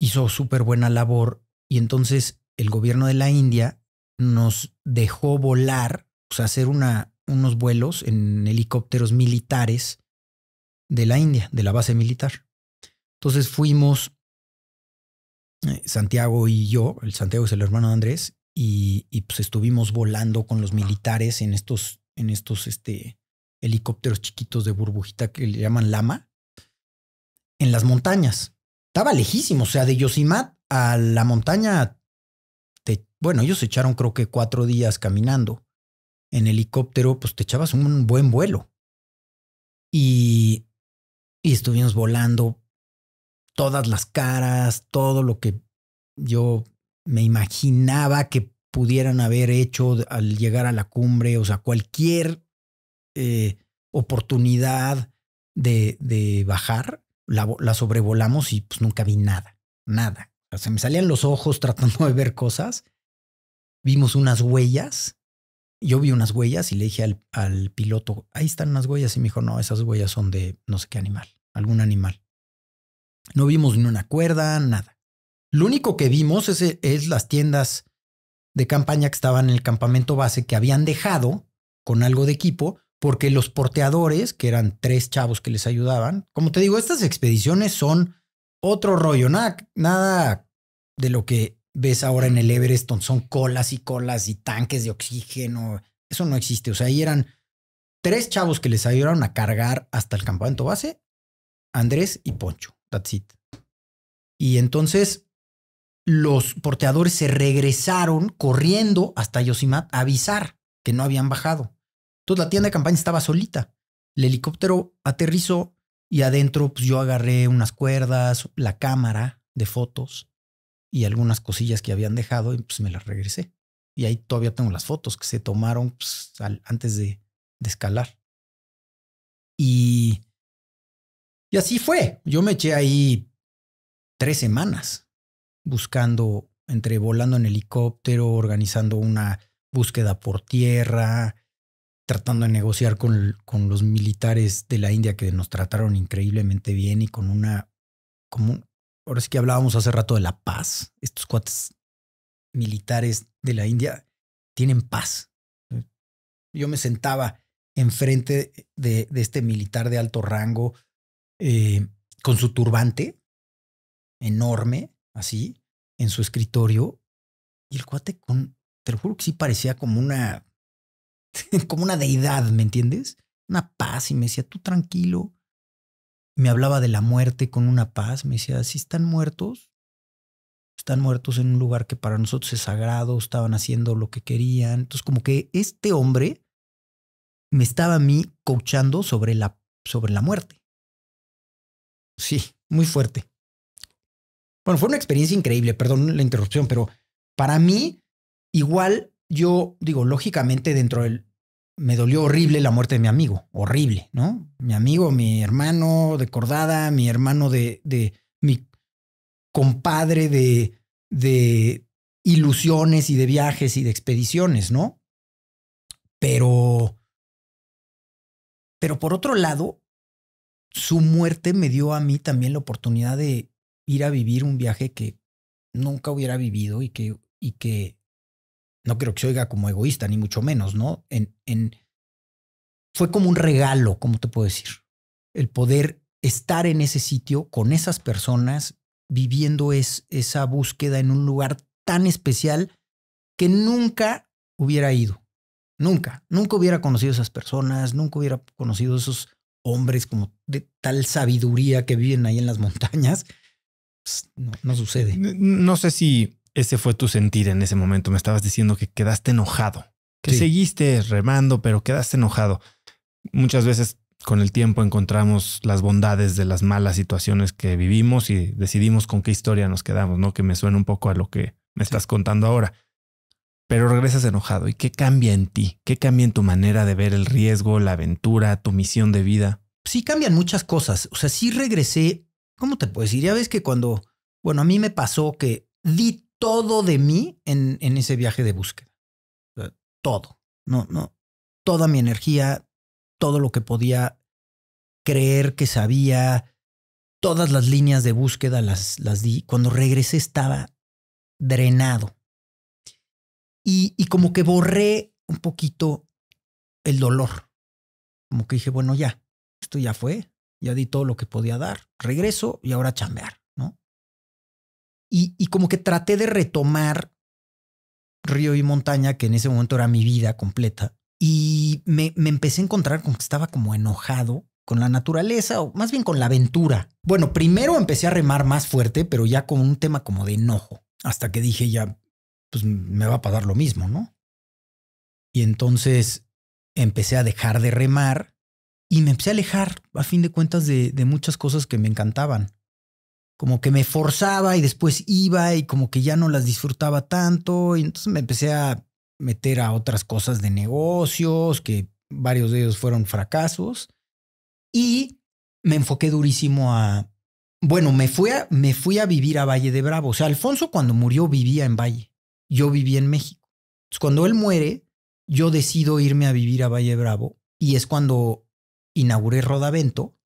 hizo súper buena labor y entonces el gobierno de la India nos dejó volar, o sea, hacer una, unos vuelos en helicópteros militares de la India, de la base militar. Entonces fuimos, eh, Santiago y yo, el Santiago es el hermano de Andrés, y, pues estuvimos volando con los militares en estos, en estos este, helicópteros chiquitos de burbujita que le llaman Lama, en las montañas. Estaba lejísimo, o sea, de Yosimat a la montaña, te, bueno, ellos se echaron creo que cuatro días caminando en helicóptero, pues te echabas un buen vuelo. Y, estuvimos volando todas las caras, todo lo que yo me imaginaba que pudieran haber hecho al llegar a la cumbre, o sea, cualquier eh, oportunidad de, de bajar, la, la, sobrevolamos y pues nunca vi nada, nada. O sea, me salían los ojos tratando de ver cosas. Vimos unas huellas yo vi unas huellas y le dije al, piloto, ahí están unas huellas. Y me dijo, no, esas huellas son de no sé qué animal, algún animal. No vimos ni una cuerda, nada. Lo único que vimos es, eh, es las tiendas de campaña que estaban en el campamento base que habían dejado con algo de equipo, porque los porteadores, que eran tres chavos que les ayudaban, como te digo, estas expediciones son otro rollo, nada de lo que ves ahora en el Everest son colas y colas y tanques de oxígeno. Eso no existe. O sea, ahí eran tres chavos que les ayudaron a cargar hasta el campamento base, Andrés y Poncho. That's it. Y entonces los porteadores se regresaron corriendo hasta Yosimat a avisar que no habían bajado. Entonces la tienda de campaña estaba solita. El helicóptero aterrizó y adentro pues, yo agarré unas cuerdas, la cámara de fotos y algunas cosillas que habían dejado y pues me las regresé. Y ahí todavía tengo las fotos que se tomaron pues, antes de, de escalar. Y, y así fue. Yo me eché ahí tres semanas buscando, entre volando en helicóptero, organizando una búsqueda por tierra, tratando de negociar con, con los militares de la India que nos trataron increíblemente bien y con una, como, ahora sí que hablábamos hace rato de la paz. Estos cuates militares de la India tienen paz. Yo me sentaba enfrente de, este militar de alto rango eh, con su turbante enorme, así, en su escritorio. Y el cuate con, te lo juro que sí parecía como una, como una deidad, ¿me entiendes? Una paz y me decía, tú tranquilo, me hablaba de la muerte con una paz, me decía, si están muertos, están muertos en un lugar que para nosotros es sagrado, estaban haciendo lo que querían. Entonces, como que este hombre me estaba a mí coachando sobre la, sobre la muerte. Sí, muy fuerte. Bueno, fue una experiencia increíble, perdón la interrupción, pero para mí, igual yo digo, lógicamente dentro del, me dolió horrible la muerte de mi amigo, horrible, ¿no? Mi amigo, mi hermano de cordada, mi hermano de, de mi compadre de, de ilusiones y de viajes y de expediciones, ¿no? Pero, pero por otro lado, su muerte me dio a mí también la oportunidad de ir a vivir un viaje que nunca hubiera vivido y que, y que no creo que se oiga como egoísta, ni mucho menos, ¿no? En, en, fue como un regalo, ¿cómo te puedo decir? El poder estar en ese sitio con esas personas, viviendo es, esa búsqueda en un lugar tan especial que nunca hubiera ido. Nunca, nunca hubiera conocido esas personas, nunca hubiera conocido esos hombres como de tal sabiduría que viven ahí en las montañas. Pues, no, sucede. no sé si ese fue tu sentir en ese momento. Me estabas diciendo que quedaste enojado, que seguiste remando, pero quedaste enojado. Muchas veces con el tiempo encontramos las bondades de las malas situaciones que vivimos y decidimos con qué historia nos quedamos, ¿no? Que me suena un poco a lo que me estás contando ahora. Pero regresas enojado. ¿Y qué cambia en ti? ¿Qué cambia en tu manera de ver el riesgo, la aventura, tu misión de vida? Sí cambian muchas cosas. O sea, sí regresé. ¿Cómo te puedo decir? Ya ves que cuando, bueno, a mí me pasó que di todo de mí en, ese viaje de búsqueda. todo. No, no. Toda mi energía, todo lo que podía creer que sabía, todas las líneas de búsqueda las, las di. Cuando regresé estaba drenado. Y, y como que borré un poquito el dolor. Como que dije, bueno, ya, esto ya fue, ya di todo lo que podía dar. Regreso y ahora chambear. Y, como que traté de retomar río y montaña, que en ese momento era mi vida completa. Y me, me empecé a encontrar como que estaba como enojado con la naturaleza o más bien con la aventura. Bueno, primero empecé a remar más fuerte, pero ya con un tema como de enojo, hasta que dije ya, pues me va a pasar lo mismo, ¿no? Y entonces empecé a dejar de remar y me empecé a alejar, a fin de cuentas, de, de muchas cosas que me encantaban como que me forzaba y después iba y como que ya no las disfrutaba tanto y entonces me empecé a meter a otras cosas de negocios, que varios de ellos fueron fracasos y me enfoqué durísimo a, bueno, me fui a, me fui a vivir a Valle de Bravo. O sea, Alfonso cuando murió vivía en Valle, yo vivía en México. Entonces, cuando él muere, yo decido irme a vivir a Valle de Bravo y es cuando inauguré Rodavento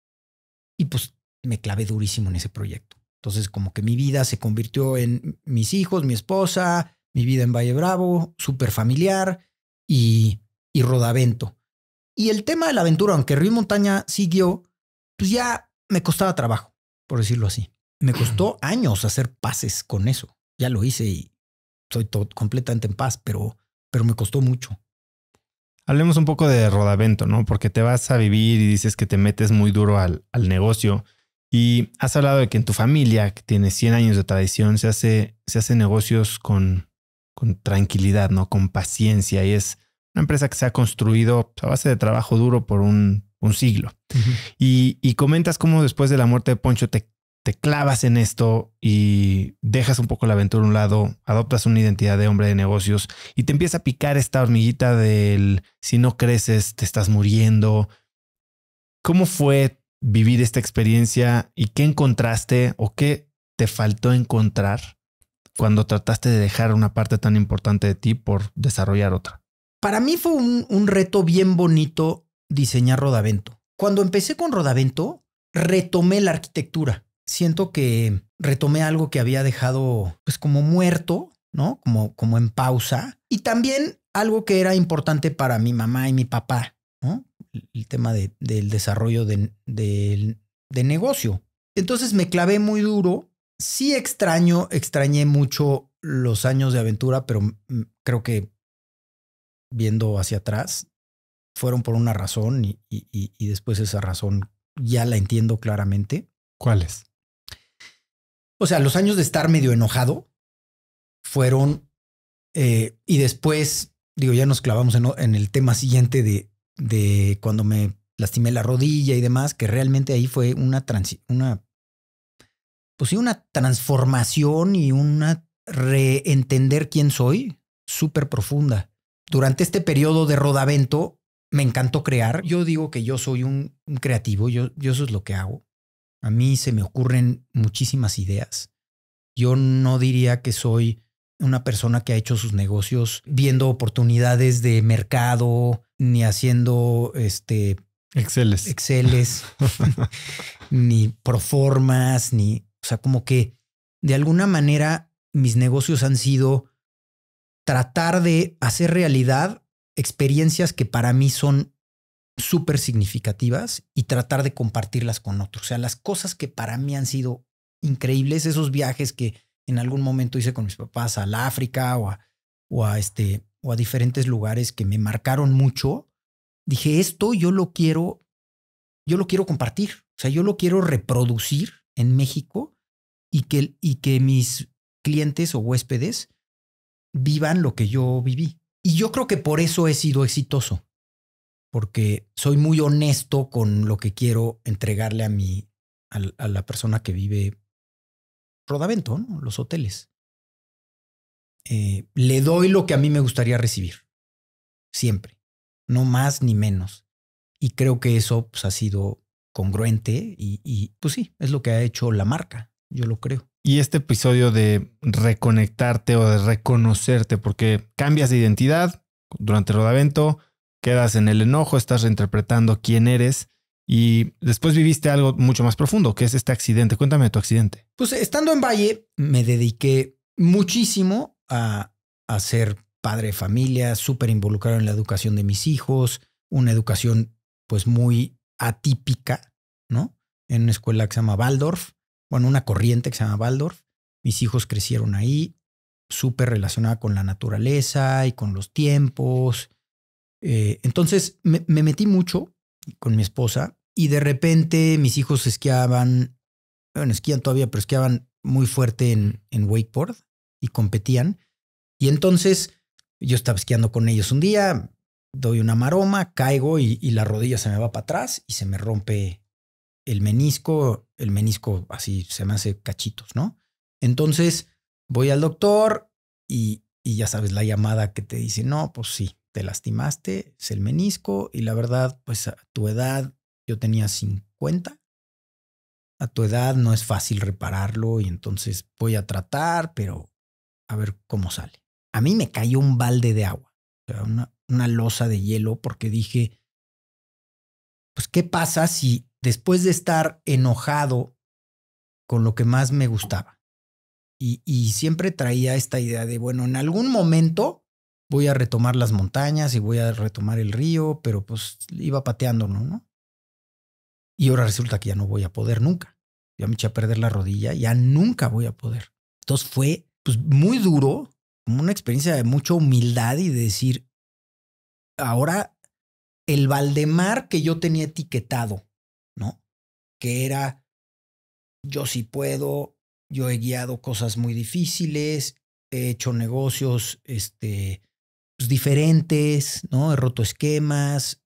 y pues me clavé durísimo en ese proyecto. Entonces, como que mi vida se convirtió en mis hijos, mi esposa, mi vida en Valle Bravo, súper familiar y, rodavento. Y el tema de la aventura, aunque Río Montaña siguió, pues ya me costaba trabajo, por decirlo así. Me costó años hacer paces con eso. Ya lo hice y soy completamente en paz, pero, pero me costó mucho. Hablemos un poco de Rodavento, ¿no? Porque te vas a vivir y dices que te metes muy duro al, al negocio. Y has hablado de que en tu familia, que tiene 100 años de tradición, se hace, se negocios con, tranquilidad, ¿no? Con paciencia. Y es una empresa que se ha construido pues, a base de trabajo duro por un, siglo. y, comentas cómo después de la muerte de Poncho te, te clavas en esto y dejas un poco la aventura a un lado, adoptas una identidad de hombre de negocios y te empieza a picar esta hormiguita del si no creces, te estás muriendo. ¿Cómo fue vivir esta experiencia y qué encontraste o qué te faltó encontrar cuando trataste de dejar una parte tan importante de ti por desarrollar otra? Para mí fue un, reto bien bonito diseñar Rodavento. Cuando empecé con Rodavento, retomé la arquitectura. Siento que retomé algo que había dejado pues como muerto, ¿no? Como, como en pausa. Y también algo que era importante para mi mamá y mi papá, ¿no? el tema del desarrollo de, negocio. Entonces me clavé muy duro. Sí extraño, extrañé mucho los años de aventura, pero creo que viendo hacia atrás, fueron por una razón y, y, después esa razón ya la entiendo claramente. ¿Cuáles? O sea, los años de estar medio enojado fueron, eh, y después, digo, ya nos clavamos en el tema siguiente de, de cuando me lastimé la rodilla y demás, que realmente ahí fue una, una, pues sí, una transformación y una reentender quién soy súper profunda. Durante este periodo de rodavento me encantó crear. Yo digo que yo soy un, un creativo, yo, yo eso es lo que hago. A mí se me ocurren muchísimas ideas. Yo no diría que soy una persona que ha hecho sus negocios viendo oportunidades de mercado, ni haciendo este Exceles. Exceles, ni proformas, ni. O sea, como que de alguna manera mis negocios han sido tratar de hacer realidad experiencias que para mí son súper significativas y tratar de compartirlas con otros. O sea, las cosas que para mí han sido increíbles, esos viajes que en algún momento hice con mis papás al África o a, o a este, a diferentes lugares que me marcaron mucho, dije, esto yo lo quiero, yo lo quiero compartir, o sea, yo lo quiero reproducir en México y que, y que mis clientes o huéspedes vivan lo que yo viví. Y yo creo que por eso he sido exitoso, porque soy muy honesto con lo que quiero entregarle a mi, a, la persona que vive Rodavento, los hoteles. Eh, le doy lo que a mí me gustaría recibir. Siempre. No más ni menos. Y creo que eso pues, ha sido congruente y, pues sí, es lo que ha hecho la marca. Yo lo creo. Y este episodio de reconectarte o de reconocerte, porque cambias de identidad durante el rodavento, quedas en el enojo, estás reinterpretando quién eres y después viviste algo mucho más profundo, que es este accidente. Cuéntame tu accidente. Pues estando en Valle, me dediqué muchísimo a, ser padre de familia, súper involucrado en la educación de mis hijos, una educación pues muy atípica, ¿no? En una escuela que se llama Waldorf, bueno, una corriente que se llama Waldorf. Mis hijos crecieron ahí, súper relacionada con la naturaleza y con los tiempos. Eh, entonces me, metí mucho con mi esposa y de repente mis hijos esquiaban, bueno, esquían todavía, pero esquiaban muy fuerte en, en wakeboard y competían. Y entonces yo estaba esquiando con ellos un día, doy una maroma, caigo y, la rodilla se me va para atrás y se me rompe el menisco, el menisco así se me hace cachitos, ¿no? Entonces voy al doctor y, y ya sabes la llamada que te dice, no, pues sí, te lastimaste, es el menisco y la verdad, pues a tu edad, yo tenía 50, a tu edad no es fácil repararlo y entonces voy a tratar, pero a ver cómo sale. A mí me cayó un balde de agua, una, una losa de hielo, porque dije, pues, ¿qué pasa si después de estar enojado con lo que más me gustaba? Y, y siempre traía esta idea de, bueno, en algún momento voy a retomar las montañas y voy a retomar el río, pero pues iba pateando, ¿no? Y ahora resulta que ya no voy a poder nunca. Ya me eché a perder la rodilla, ya nunca voy a poder. Entonces fue pues muy duro, como una experiencia de mucha humildad y de decir, ahora el Valdemar que yo tenía etiquetado, ¿no? Que era, yo sí puedo, yo he guiado cosas muy difíciles, he hecho negocios este, pues, diferentes, ¿no? He roto esquemas.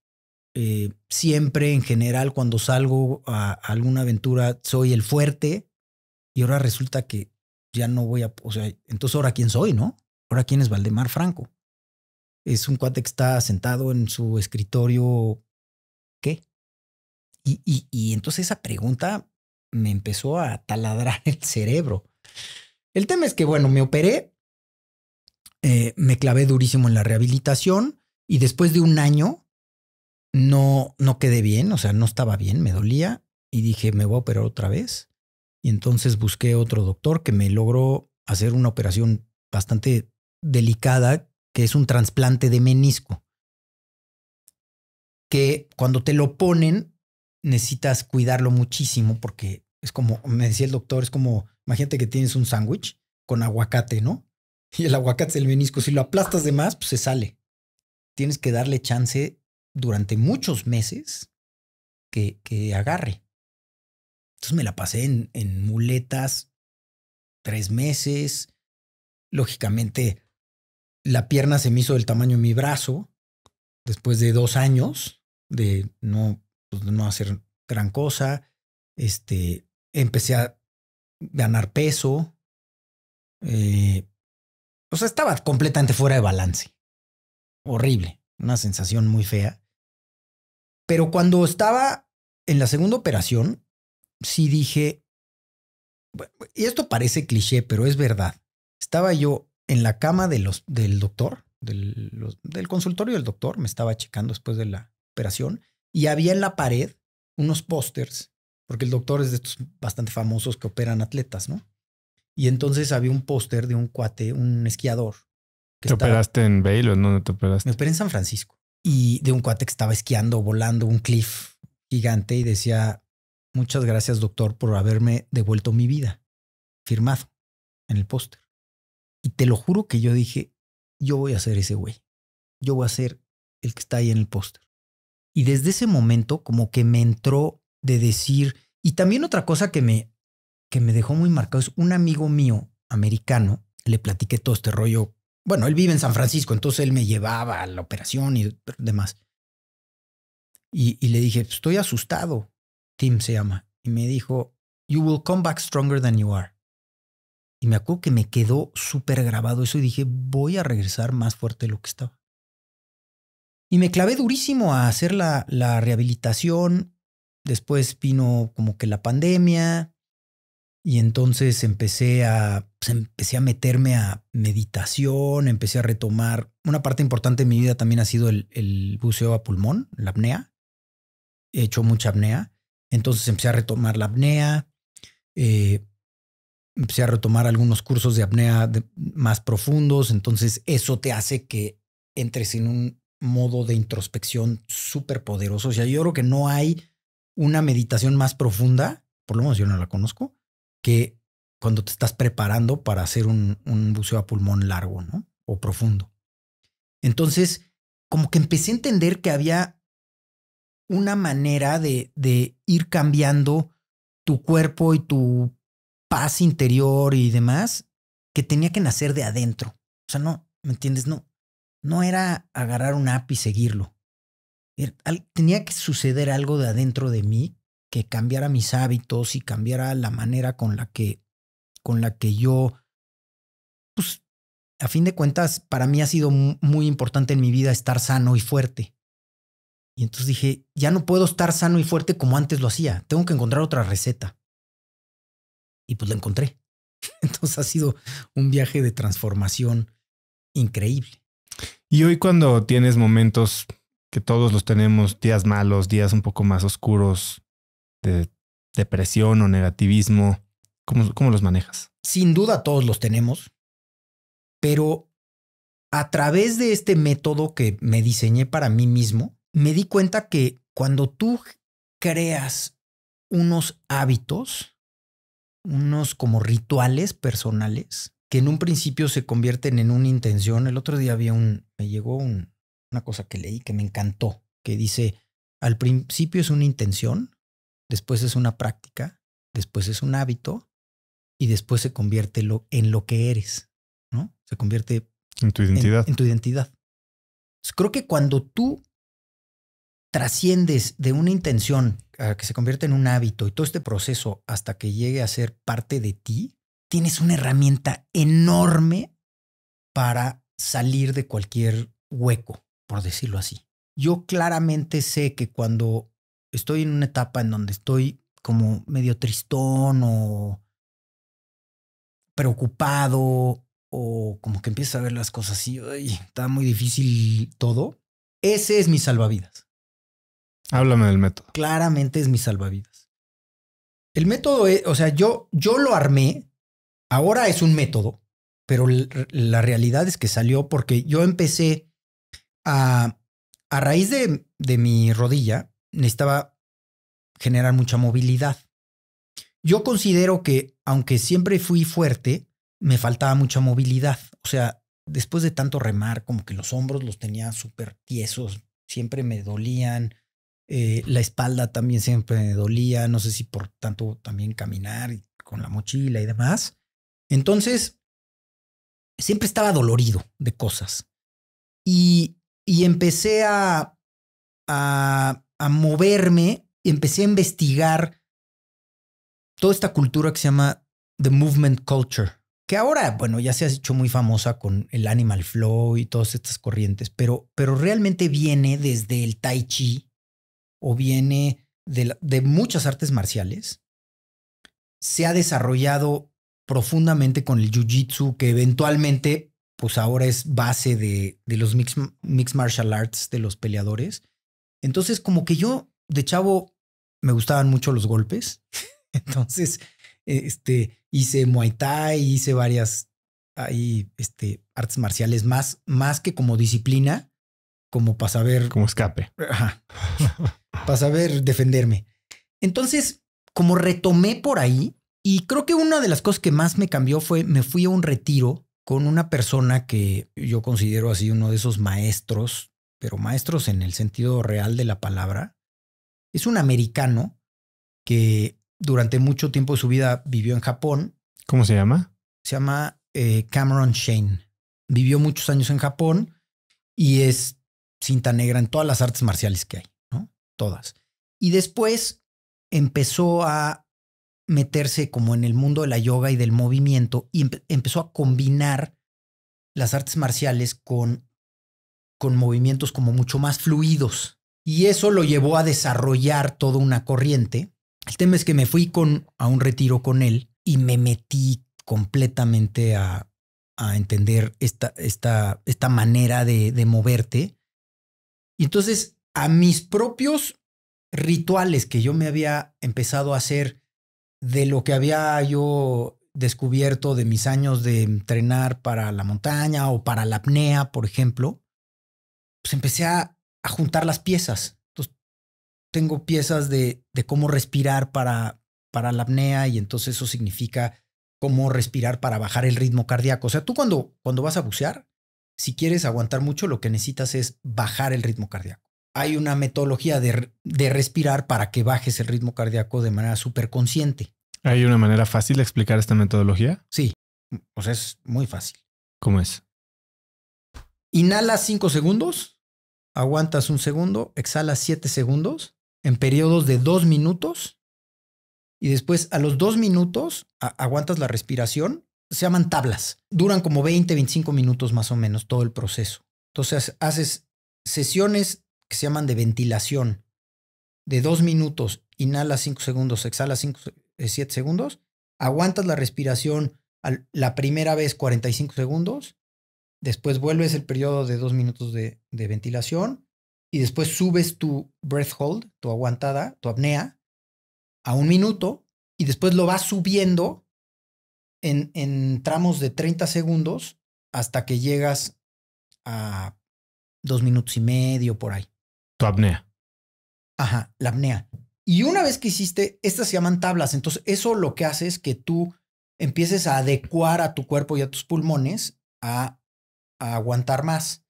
Eh, siempre en general cuando salgo a alguna aventura soy el fuerte y ahora resulta que ya no voy a, o sea, entonces ahora quién soy, ¿no? Ahora quién es Valdemar Franco. Es un cuate que está sentado en su escritorio, ¿qué? Y, y, y entonces esa pregunta me empezó a taladrar el cerebro. El tema es que, bueno, me operé, eh, me clavé durísimo en la rehabilitación y después de un año no, no quedé bien, o sea, no estaba bien, me dolía y dije, me voy a operar otra vez. Y entonces busqué otro doctor que me logró hacer una operación bastante delicada, que es un trasplante de menisco. Que cuando te lo ponen, necesitas cuidarlo muchísimo porque es como, me decía el doctor, es como, imagínate que tienes un sándwich con aguacate, ¿no? Y el aguacate es el menisco. Si lo aplastas de más, pues se sale. Tienes que darle chance durante muchos meses que, que agarre. Entonces me la pasé en, muletas tres meses. Lógicamente, la pierna se me hizo del tamaño de mi brazo después de dos años de no, pues, no hacer gran cosa. Este, empecé a ganar peso. Eh, o sea, estaba completamente fuera de balance. Horrible, una sensación muy fea. Pero cuando estaba en la segunda operación, sí dije, y esto parece cliché, pero es verdad. Estaba yo en la cama de los, del doctor, del, del consultorio del doctor, me estaba checando después de la operación, y había en la pared unos pósters, porque el doctor es de estos bastante famosos que operan atletas, ¿no? Y entonces había un póster de un cuate, un esquiador. Que ¿Te operaste en Baylor? no te operaste? Me operé en San Francisco. Y de un cuate que estaba esquiando, volando un cliff gigante y decía, Muchas gracias, doctor, por haberme devuelto mi vida. Firmado en el póster. Y te lo juro que yo dije, yo voy a ser ese güey. Yo voy a ser el que está ahí en el póster. Y desde ese momento como que me entró de decir, y también otra cosa que me, que me dejó muy marcado es un amigo mío americano, le platiqué todo este rollo. Bueno, él vive en San Francisco, entonces él me llevaba a la operación y demás. Y, y le dije, pues, estoy asustado. Tim se llama, y me dijo, You will come back stronger than you are. Y me acuerdo que me quedó súper grabado eso y dije, voy a regresar más fuerte de lo que estaba. Y me clavé durísimo a hacer la, rehabilitación. Después vino como que la pandemia. Y entonces empecé a, pues, empecé a meterme a meditación, empecé a retomar. Una parte importante de mi vida también ha sido el, el buceo a pulmón, la apnea. He hecho mucha apnea. Entonces empecé a retomar la apnea, eh, empecé a retomar algunos cursos de apnea más profundos, entonces eso te hace que entres en un modo de introspección súper poderoso. O sea, yo creo que no hay una meditación más profunda, por lo menos yo no la conozco, que cuando te estás preparando para hacer un, un buceo a pulmón largo, ¿no? O profundo. Entonces, como que empecé a entender que había una manera de, de ir cambiando tu cuerpo y tu paz interior y demás que tenía que nacer de adentro. O sea, no, ¿me entiendes? No, no era agarrar un app y seguirlo. Er, tenía que suceder algo de adentro de mí que cambiara mis hábitos y cambiara la manera con la que, con la que yo, pues, a fin de cuentas, para mí ha sido muy importante en mi vida estar sano y fuerte. Y entonces dije, ya no puedo estar sano y fuerte como antes lo hacía, tengo que encontrar otra receta. Y pues la encontré. Entonces ha sido un viaje de transformación increíble. Y hoy cuando tienes momentos que todos los tenemos, días malos, días un poco más oscuros, de depresión o negativismo, ¿cómo, cómo los manejas? Sin duda todos los tenemos, pero a través de este método que me diseñé para mí mismo, me di cuenta que cuando tú creas unos hábitos, unos como rituales personales, que en un principio se convierten en una intención. El otro día había un, me llegó una cosa que leí que me encantó, que dice, al principio es una intención, después es una práctica, después es un hábito y después se convierte en lo que eres, ¿no? Se convierte en tu identidad. En, tu identidad. creo que cuando tú trasciendes de una intención a ah, que se convierte en un hábito y todo este proceso hasta que llegue a ser parte de ti, tienes una herramienta enorme para salir de cualquier hueco, por decirlo así. Yo claramente sé que cuando estoy en una etapa en donde estoy como medio tristón o preocupado o como que empiezo a ver las cosas así, está muy difícil todo, ese es mi salvavidas. Háblame del método. Claramente es mi salvavidas. El método es, o sea, yo, yo lo armé, ahora es un método, pero la realidad es que salió porque yo empecé a, a raíz de, de mi rodilla, necesitaba generar mucha movilidad. Yo considero que, aunque siempre fui fuerte, me faltaba mucha movilidad. O sea, después de tanto remar, como que los hombros los tenía súper tiesos, siempre me dolían, eh, la espalda también siempre me dolía, no sé si por tanto también caminar con la mochila y demás. Entonces, siempre estaba dolorido de cosas. Y, y empecé a, a, moverme y empecé a investigar toda esta cultura que se llama The Movement Culture, que ahora, bueno, ya se ha hecho muy famosa con el Animal Flow y todas estas corrientes, pero, pero realmente viene desde el Tai Chi, o viene de, de muchas artes marciales, se ha desarrollado profundamente con el Jiu-Jitsu, que eventualmente, pues ahora es base de, de los mixed mix martial arts de los peleadores. Entonces, como que yo de chavo me gustaban mucho los golpes. Entonces, este, hice Muay Thai, hice varias ahí, este, artes marciales más, más que como disciplina, como para saber. Como escape. para saber defenderme. Entonces, como retomé por ahí, y creo que una de las cosas que más me cambió fue, me fui a un retiro con una persona que yo considero así uno de esos maestros, pero maestros en el sentido real de la palabra. Es un americano que durante mucho tiempo de su vida vivió en Japón. ¿Cómo se llama? Se llama eh, Cameron Shane. Vivió muchos años en Japón y es cinta negra en todas las artes marciales que hay todas. Y después empezó a meterse como en el mundo de la yoga y del movimiento y empezó a combinar las artes marciales con, movimientos como mucho más fluidos. Y eso lo llevó a desarrollar toda una corriente. El tema es que me fui con, a un retiro con él y me metí completamente a, a entender esta, esta, esta manera de, de moverte. Y entonces a mis propios rituales que yo me había empezado a hacer de lo que había yo descubierto de mis años de entrenar para la montaña o para la apnea, por ejemplo, pues empecé a, juntar las piezas. Entonces, tengo piezas de, de cómo respirar para, para la apnea y entonces eso significa cómo respirar para bajar el ritmo cardíaco. O sea, tú cuando, cuando vas a bucear, si quieres aguantar mucho, lo que necesitas es bajar el ritmo cardíaco hay una metodología de, respirar para que bajes el ritmo cardíaco de manera superconsciente. ¿Hay una manera fácil de explicar esta metodología? Sí, o sea, es muy fácil. ¿Cómo es? Inhalas cinco segundos, aguantas un segundo, exhalas siete segundos en periodos de dos minutos y después a los dos minutos aguantas la respiración. Se llaman tablas. Duran como 20, 25 minutos más o menos todo el proceso. Entonces haces sesiones que se llaman de ventilación, de dos minutos, inhala cinco segundos, exhala cinco, eh, siete segundos, aguantas la respiración la primera vez 45 segundos, después vuelves el periodo de dos minutos de, ventilación y después subes tu breath hold, tu aguantada, tu apnea, a un minuto y después lo vas subiendo en, en tramos de 30 segundos hasta que llegas a dos minutos y medio por ahí apnea. Ajá, la apnea. Y una vez que hiciste, estas se llaman tablas. Entonces, eso lo que hace es que tú empieces a adecuar a tu cuerpo y a tus pulmones a, a aguantar más.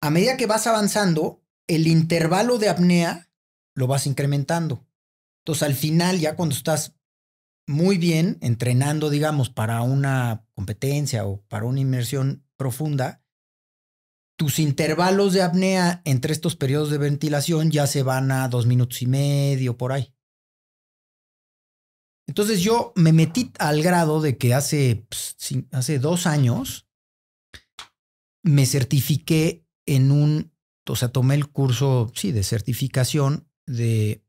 A medida que vas avanzando, el intervalo de apnea lo vas incrementando. Entonces, al final, ya cuando estás muy bien entrenando, digamos, para una competencia o para una inmersión profunda, tus intervalos de apnea entre estos periodos de ventilación ya se van a dos minutos y medio por ahí. Entonces yo me metí al grado de que hace, pues, hace dos años me certifiqué en un, o sea, tomé el curso, sí, de certificación de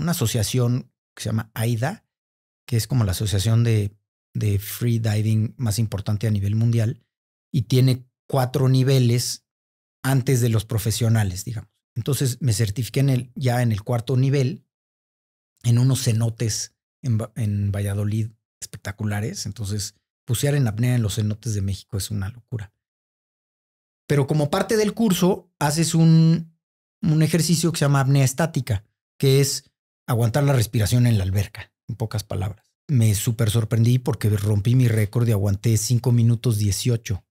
una asociación que se llama AIDA, que es como la asociación de, de free diving más importante a nivel mundial y tiene cuatro niveles antes de los profesionales, digamos. Entonces me certifiqué ya en el cuarto nivel, en unos cenotes en, Valladolid espectaculares. Entonces, pusear en apnea en los cenotes de México es una locura. Pero como parte del curso, haces un, ejercicio que se llama apnea estática, que es aguantar la respiración en la alberca, en pocas palabras. Me súper sorprendí porque rompí mi récord y aguanté 5 minutos 18,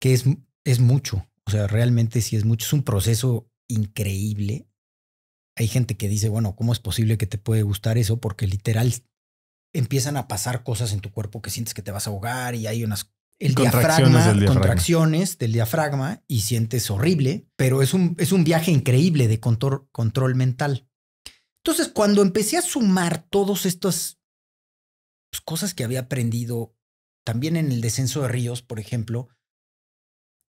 que es mucho. O sea, realmente si es mucho, es un proceso increíble. Hay gente que dice, bueno, ¿cómo es posible que te puede gustar eso? Porque literal empiezan a pasar cosas en tu cuerpo que sientes que te vas a ahogar y hay unas contracciones del diafragma, y sientes horrible, pero es un, es un viaje increíble de control, mental. Entonces, cuando empecé a sumar todas estas pues, cosas que había aprendido también en el descenso de ríos, por ejemplo,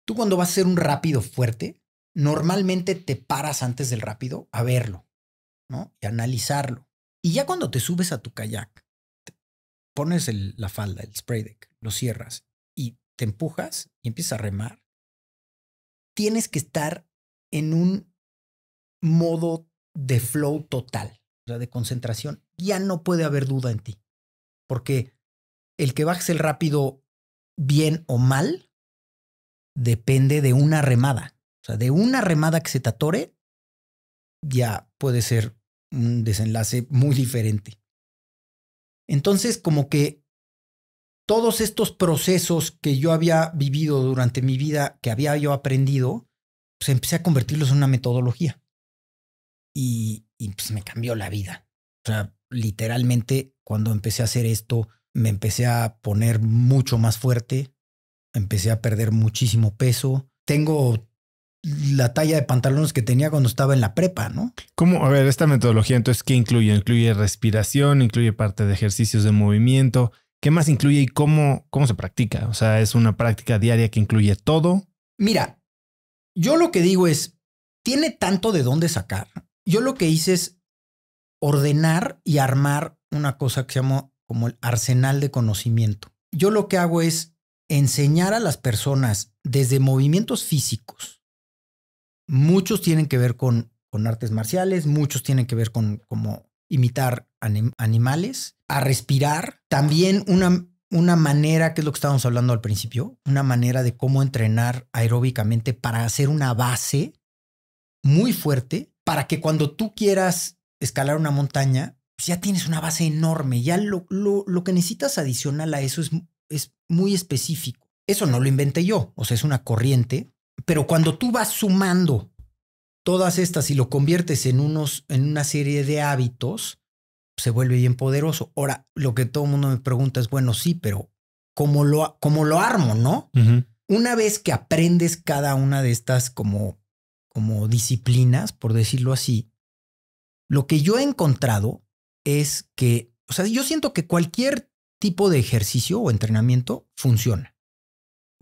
Tú cuando vas a hacer un rápido fuerte, normalmente te paras antes del rápido a verlo, ¿no? Y analizarlo. Y ya cuando te subes a tu kayak, pones la falda, el spray deck, lo cierras y te empujas y empiezas a remar, tienes que estar en un modo de flow total, o sea, de concentración. Ya no puede haber duda en ti, porque el que bajes el rápido bien o mal depende de una remada. O sea, de una remada que se ya puede ser un desenlace muy diferente. Entonces, como que todos estos procesos que yo había vivido durante mi vida, que había yo aprendido, pues empecé a convertirlos en una metodología. Y, y pues me cambió la vida. O sea, literalmente, cuando empecé a hacer esto, me empecé a poner mucho más fuerte, empecé a perder muchísimo peso. Tengo la talla de pantalones que tenía cuando estaba en la prepa, ¿no? ¿Cómo? A ver, esta metodología entonces, ¿qué incluye? Incluye respiración, incluye parte de ejercicios de movimiento. ¿Qué más incluye y cómo, cómo se practica? O sea, ¿es una práctica diaria que incluye todo? Mira, yo lo que digo es, tiene tanto de dónde sacar. Yo lo que hice es ordenar y armar una cosa que se llama como el arsenal de conocimiento. Yo lo que hago es enseñar a las personas desde movimientos físicos, muchos tienen que ver con, con artes marciales, muchos tienen que ver con como imitar animales, a respirar, también una, una manera, que es lo que estábamos hablando al principio, una manera de cómo entrenar aeróbicamente para hacer una base muy fuerte para que cuando tú quieras escalar una montaña, pues ya tienes una base enorme, ya lo, lo que necesitas adicional a eso es es muy específico. Eso no lo inventé yo, o sea, es una corriente, pero cuando tú vas sumando todas estas y lo conviertes en, unos, en una serie de hábitos, se vuelve bien poderoso. Ahora, lo que todo el mundo me pregunta es, bueno, sí, pero ¿cómo lo, lo armo, no? Una vez que aprendes cada una de estas como, como disciplinas, por decirlo así, lo que yo he encontrado es que, o sea, yo siento que cualquier tipo de ejercicio o entrenamiento funciona.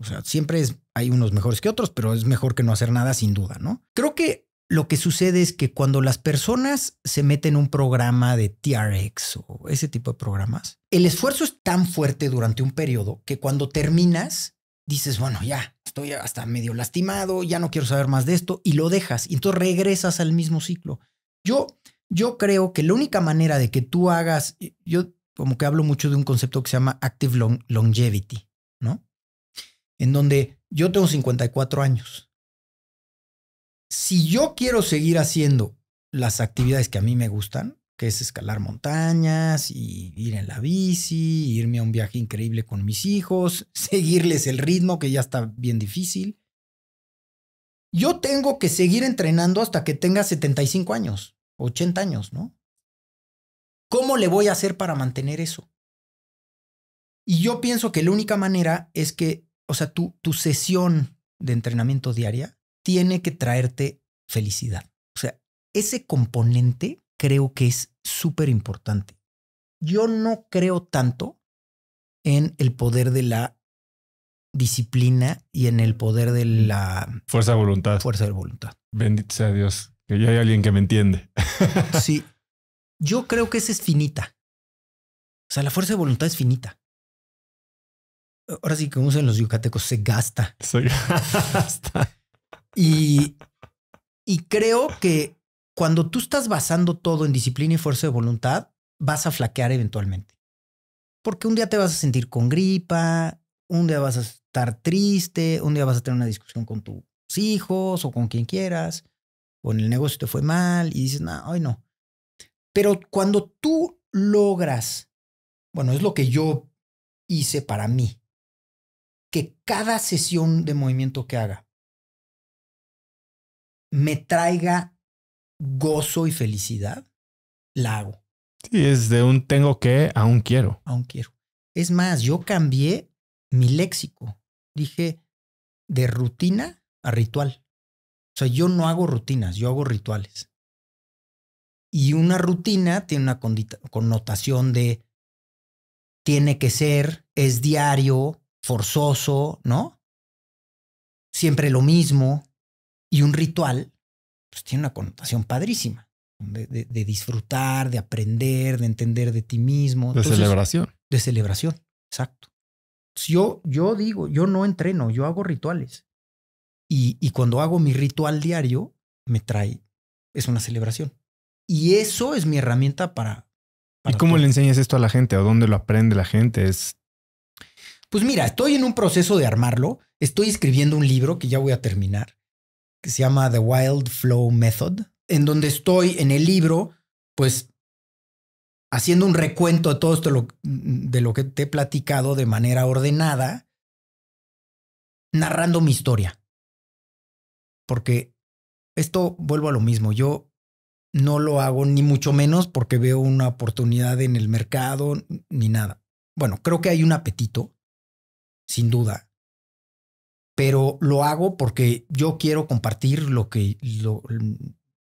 O sea, siempre es, hay unos mejores que otros, pero es mejor que no hacer nada sin duda, ¿no? Creo que lo que sucede es que cuando las personas se meten en un programa de TRX o ese tipo de programas, el esfuerzo es tan fuerte durante un periodo que cuando terminas, dices, bueno, ya, estoy hasta medio lastimado, ya no quiero saber más de esto, y lo dejas, y entonces regresas al mismo ciclo. Yo, yo creo que la única manera de que tú hagas, yo como que hablo mucho de un concepto que se llama Active Longevity, ¿no? En donde yo tengo 54 años. Si yo quiero seguir haciendo las actividades que a mí me gustan, que es escalar montañas y ir en la bici, irme a un viaje increíble con mis hijos, seguirles el ritmo que ya está bien difícil. Yo tengo que seguir entrenando hasta que tenga 75 años, 80 años, ¿no? ¿Cómo le voy a hacer para mantener eso? Y yo pienso que la única manera es que, o sea, tu, tu sesión de entrenamiento diaria tiene que traerte felicidad. O sea, ese componente creo que es súper importante. Yo no creo tanto en el poder de la disciplina y en el poder de la fuerza de voluntad. Fuerza de voluntad. Bendito sea Dios, que ya hay alguien que me entiende. Sí, yo creo que esa es finita. O sea, la fuerza de voluntad es finita. Ahora sí, como usan los yucatecos, se gasta. Se gasta. y, y creo que cuando tú estás basando todo en disciplina y fuerza de voluntad, vas a flaquear eventualmente. Porque un día te vas a sentir con gripa, un día vas a estar triste, un día vas a tener una discusión con tus hijos o con quien quieras, o en el negocio te fue mal y dices, no, hoy no. Pero cuando tú logras, bueno, es lo que yo hice para mí, que cada sesión de movimiento que haga me traiga gozo y felicidad, la hago. Sí, es de un tengo que aún quiero. Aún quiero. Es más, yo cambié mi léxico. Dije de rutina a ritual. O sea, yo no hago rutinas, yo hago rituales. Y una rutina tiene una connotación de tiene que ser, es diario, forzoso, ¿no? Siempre lo mismo. Y un ritual, pues tiene una connotación padrísima, de, disfrutar, de aprender, de entender de ti mismo. De celebración. De celebración, exacto. Yo, yo digo, yo no entreno, yo hago rituales. Y, y cuando hago mi ritual diario, me trae, es una celebración. Y eso es mi herramienta para... ¿Y cómo le enseñas esto a la gente? ¿O dónde lo aprende la gente? Es... Pues mira, estoy en un proceso de armarlo. Estoy escribiendo un libro que ya voy a terminar, que se llama The Wild Flow Method, en donde estoy en el libro, pues haciendo un recuento de todo esto lo, de lo que te he platicado de manera ordenada, narrando mi historia. Porque esto vuelvo a lo mismo. Yo no lo hago ni mucho menos porque veo una oportunidad en el mercado ni nada. Bueno, creo que hay un apetito, sin duda, pero lo hago porque yo quiero compartir lo que,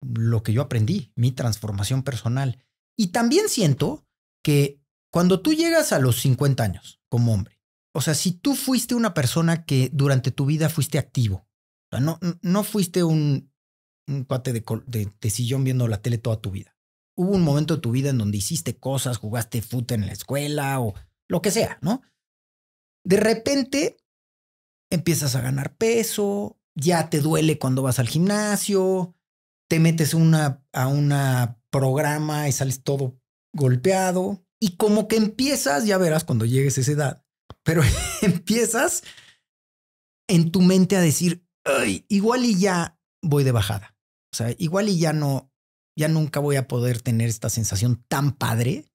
lo, que yo aprendí, mi transformación personal. Y también siento que cuando tú llegas a los 50 años como hombre, o sea, si tú fuiste una persona que durante tu vida fuiste activo, sea, no, no fuiste un un cuate de, sillón viendo la tele toda tu vida. Hubo un momento de tu vida en donde hiciste cosas, jugaste fútbol en la escuela o lo que sea, ¿no? De repente empiezas a ganar peso, ya te duele cuando vas al gimnasio, te metes una, a un programa y sales todo golpeado. Y como que empiezas, ya verás cuando llegues a esa edad, pero empiezas en tu mente a decir, igual y ya voy de bajada sea, igual y ya no, ya nunca voy a poder tener esta sensación tan padre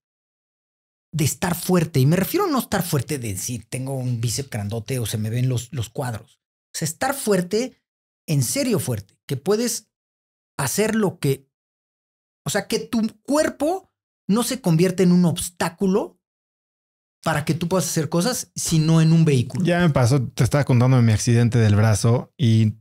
de estar fuerte. Y me refiero a no estar fuerte de decir tengo un bíceps grandote o se me ven los, los cuadros. O sea, estar fuerte, en serio fuerte, que puedes hacer lo que... O sea, que tu cuerpo no se convierte en un obstáculo para que tú puedas hacer cosas, sino en un vehículo. Ya me pasó, te estaba contando mi accidente del brazo y,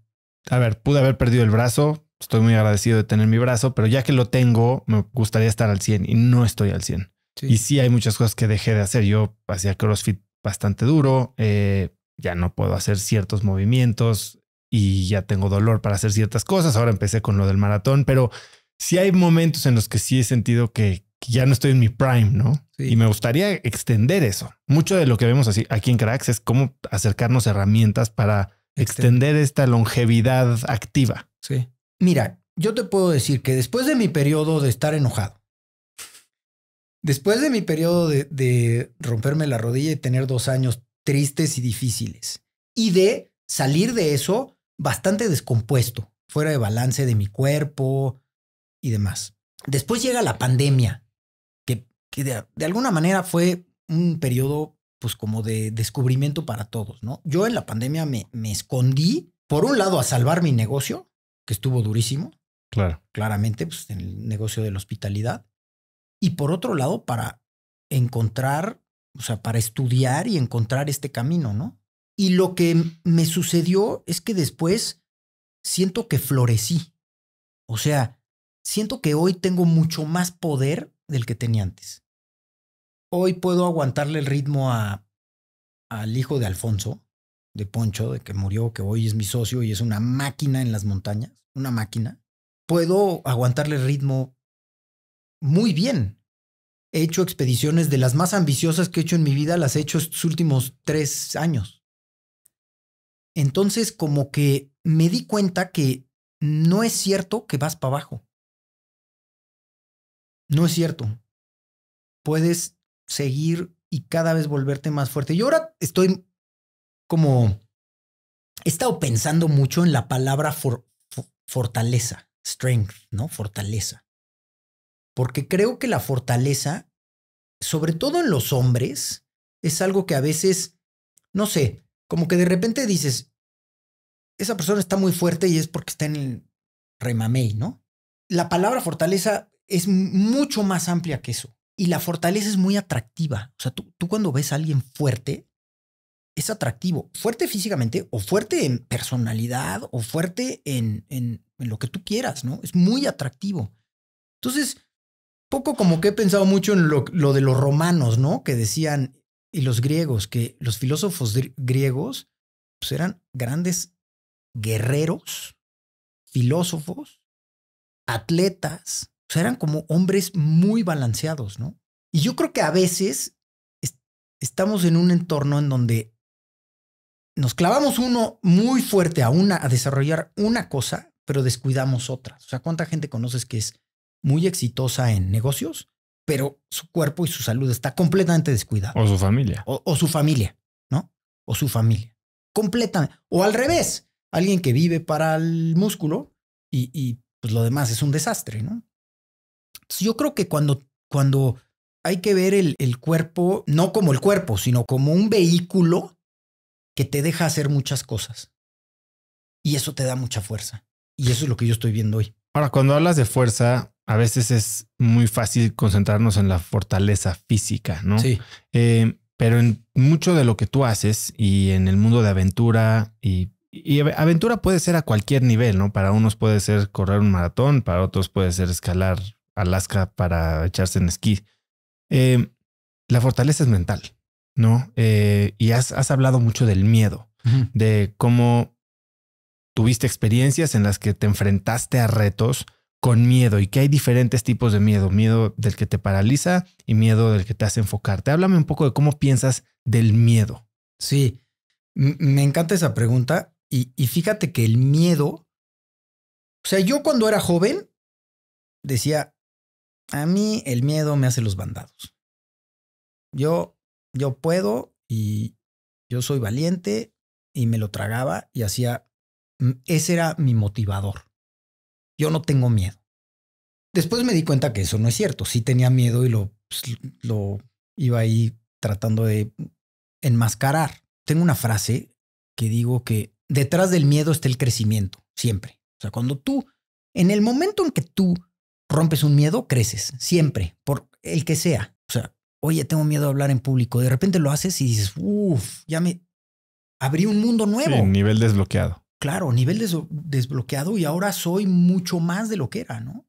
a ver, pude haber perdido el brazo, estoy muy agradecido de tener mi brazo, pero ya que lo tengo, me gustaría estar al 100 y no estoy al 100. Y sí hay muchas cosas que dejé de hacer. Yo hacía CrossFit bastante duro, eh, ya no puedo hacer ciertos movimientos y ya tengo dolor para hacer ciertas cosas. Ahora empecé con lo del maratón, pero sí hay momentos en los que sí he sentido que, ya no estoy en mi prime, ¿no? Y me gustaría extender eso. Mucho de lo que vemos así aquí en Cracks es cómo acercarnos herramientas para extender esta longevidad activa. Sí. Mira, yo te puedo decir que después de mi periodo de estar enojado, después de mi periodo de, romperme la rodilla y tener dos años tristes y difíciles, y de salir de eso bastante descompuesto, fuera de balance de mi cuerpo y demás. Después llega la pandemia, que, que de, alguna manera fue un periodo pues como de descubrimiento para todos, ¿no? Yo en la pandemia me, me escondí, por un lado, a salvar mi negocio, estuvo durísimo. Claro. Claramente, pues en el negocio de la hospitalidad. Y por otro lado, para encontrar, o sea, para estudiar y encontrar este camino, ¿no? Y lo que me sucedió es que después siento que florecí. O sea, siento que hoy tengo mucho más poder del que tenía antes. Hoy puedo aguantarle el ritmo a, al hijo de Alfonso, de Poncho, de que murió, que hoy es mi socio y es una máquina en las montañas una máquina, puedo aguantarle ritmo muy bien. He hecho expediciones de las más ambiciosas que he hecho en mi vida, las he hecho estos últimos tres años. Entonces, como que me di cuenta que no es cierto que vas para abajo. No es cierto. Puedes seguir y cada vez volverte más fuerte. Yo ahora estoy como... He estado pensando mucho en la palabra for, fortaleza, strength, ¿no? Fortaleza. Porque creo que la fortaleza, sobre todo en los hombres, es algo que a veces, no sé, como que de repente dices, esa persona está muy fuerte y es porque está en el remamey, ¿no? La palabra fortaleza es mucho más amplia que eso. Y la fortaleza es muy atractiva. O sea, tú, tú cuando ves a alguien fuerte, es atractivo. Fuerte físicamente o fuerte en personalidad o fuerte en, en, lo que tú quieras, ¿no? Es muy atractivo. Entonces, poco como que he pensado mucho en lo, de los romanos, ¿no? Que decían, y los griegos, que los filósofos griegos pues eran grandes guerreros, filósofos, atletas, eran como hombres muy balanceados, ¿no? Y yo creo que a veces estamos en un entorno en donde nos clavamos uno muy fuerte a una, a desarrollar una cosa, pero descuidamos otra. O sea, ¿cuánta gente conoces que es muy exitosa en negocios, pero su cuerpo y su salud está completamente descuidado? O su familia. O, su familia, ¿no? O su familia. Completamente. O al revés, alguien que vive para el músculo y, pues lo demás es un desastre, ¿no? yo creo que cuando, cuando hay que ver el cuerpo, no como el cuerpo, sino como un vehículo te deja hacer muchas cosas. Y eso te da mucha fuerza. Y eso es lo que yo estoy viendo hoy. Ahora, cuando hablas de fuerza, a veces es muy fácil concentrarnos en la fortaleza física, ¿no? Sí. Eh, pero en mucho de lo que tú haces y en el mundo de aventura y, aventura puede ser a cualquier nivel, ¿no? Para unos puede ser correr un maratón, para otros puede ser escalar Alaska para echarse en esquí. Eh, la fortaleza es mental. ¿no? Eh, y has, hablado mucho del miedo, de cómo tuviste experiencias en las que te enfrentaste a retos con miedo y que hay diferentes tipos de miedo, miedo del que te paraliza y miedo del que te hace enfocarte. Háblame un poco de cómo piensas del miedo. Sí, me encanta esa pregunta y, y fíjate que el miedo, o sea, yo cuando era joven decía, a mí el miedo me hace los bandados. Yo yo puedo y yo soy valiente y me lo tragaba y hacía, mm, ese era mi motivador. Yo no tengo miedo. Después me di cuenta que eso no es cierto, sí tenía miedo y lo, pues, lo iba ahí tratando de enmascarar. Tengo una frase que digo que detrás del miedo está el crecimiento, siempre. O sea, cuando tú, en el momento en que tú rompes un miedo, creces, siempre, por el que sea oye, tengo miedo a hablar en público. De repente lo haces y dices, uff, ya me abrí un mundo nuevo. Un nivel desbloqueado. Claro, nivel desbloqueado y ahora soy mucho más de lo que era, ¿no?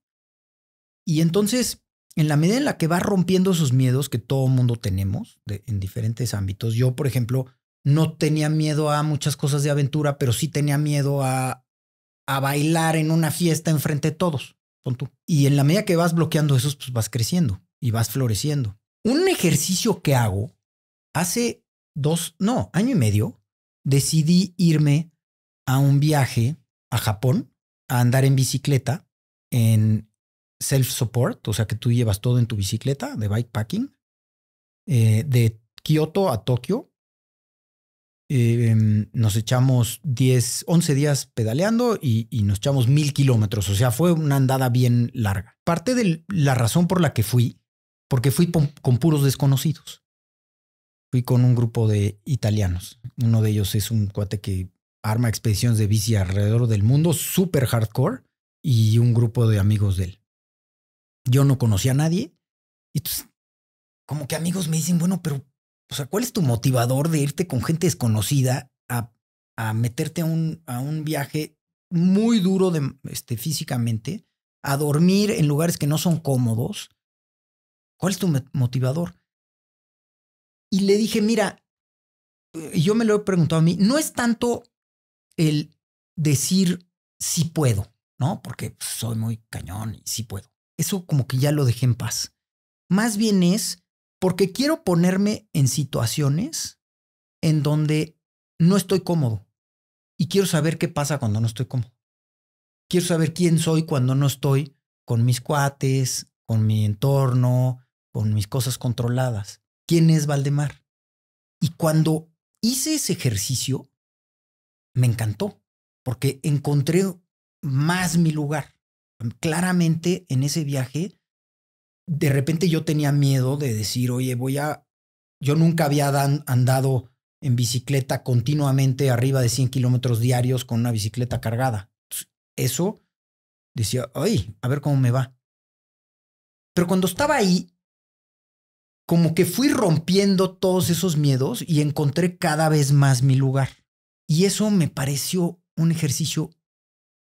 Y entonces, en la medida en la que vas rompiendo esos miedos que todo mundo tenemos en diferentes ámbitos, yo, por ejemplo, no tenía miedo a muchas cosas de aventura, pero sí tenía miedo a, a bailar en una fiesta enfrente de todos. Con tú. Y en la medida que vas bloqueando esos, pues vas creciendo y vas floreciendo. Un ejercicio que hago hace dos, no, año y medio, decidí irme a un viaje a Japón a andar en bicicleta en self-support, o sea que tú llevas todo en tu bicicleta de bikepacking, eh, de Kioto a Tokio. Em, nos echamos 10, 11 días pedaleando y nos echamos mil kilómetros, o sea, fue una andada bien larga. Parte de la razón por la que fui porque fui con puros desconocidos. Fui con un grupo de italianos. Uno de ellos es un cuate que arma expediciones de bici alrededor del mundo, súper hardcore, y un grupo de amigos de él. Yo no conocía a nadie. Y entonces, como que amigos me dicen, bueno, pero, o sea, ¿cuál es tu motivador de irte con gente desconocida a, meterte a un, a un viaje muy duro de, este, físicamente, a dormir en lugares que no son cómodos, ¿Cuál es tu motivador? Y le dije, mira, eh, yo me lo he preguntado a mí, no es tanto el decir si puedo, ¿no? Porque pues, soy muy cañón y si sí puedo. Eso como que ya lo dejé en paz. Más bien es porque quiero ponerme en situaciones en donde no estoy cómodo y quiero saber qué pasa cuando no estoy cómodo. Quiero saber quién soy cuando no estoy con mis cuates, con mi entorno, con mis cosas controladas. ¿Quién es Valdemar? Y cuando hice ese ejercicio, me encantó, porque encontré más mi lugar. Claramente en ese viaje, de repente yo tenía miedo de decir, oye, voy a... Yo nunca había andado en bicicleta continuamente arriba de 100 kilómetros diarios con una bicicleta cargada. Eso decía, ay, a ver cómo me va. Pero cuando estaba ahí, como que fui rompiendo todos esos miedos y encontré cada vez más mi lugar. Y eso me pareció un ejercicio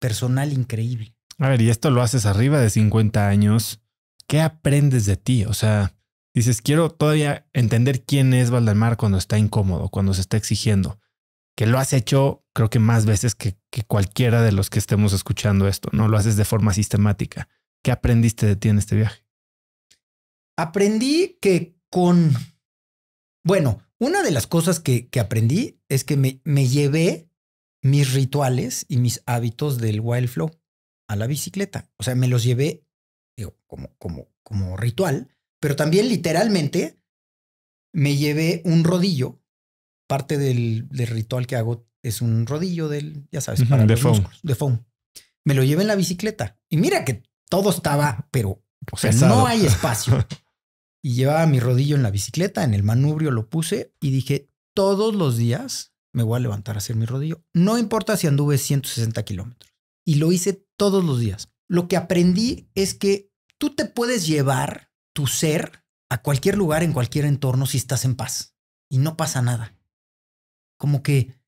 personal increíble. A ver, y esto lo haces arriba de 50 años. ¿Qué aprendes de ti? O sea, dices, quiero todavía entender quién es Valdemar cuando está incómodo, cuando se está exigiendo, que lo has hecho creo que más veces que, cualquiera de los que estemos escuchando esto, ¿no? Lo haces de forma sistemática. ¿Qué aprendiste de ti en este viaje? aprendí que con, bueno, una de las cosas que, que aprendí es que me, me, llevé mis rituales y mis hábitos del wild flow a la bicicleta. O sea, me los llevé como, como, como ritual, pero también literalmente me llevé un rodillo. Parte del, ritual que hago es un rodillo del, ya sabes, para los de, foam. de foam. Me lo llevé en la bicicleta. Y mira que todo estaba, pero o sea, no hay espacio. y llevaba mi rodillo en la bicicleta, en el manubrio lo puse y dije, todos los días me voy a levantar a hacer mi rodillo. No importa si anduve 160 kilómetros. Y lo hice todos los días. Lo que aprendí es que tú te puedes llevar tu ser a cualquier lugar, en cualquier entorno, si estás en paz. Y no pasa nada. Como que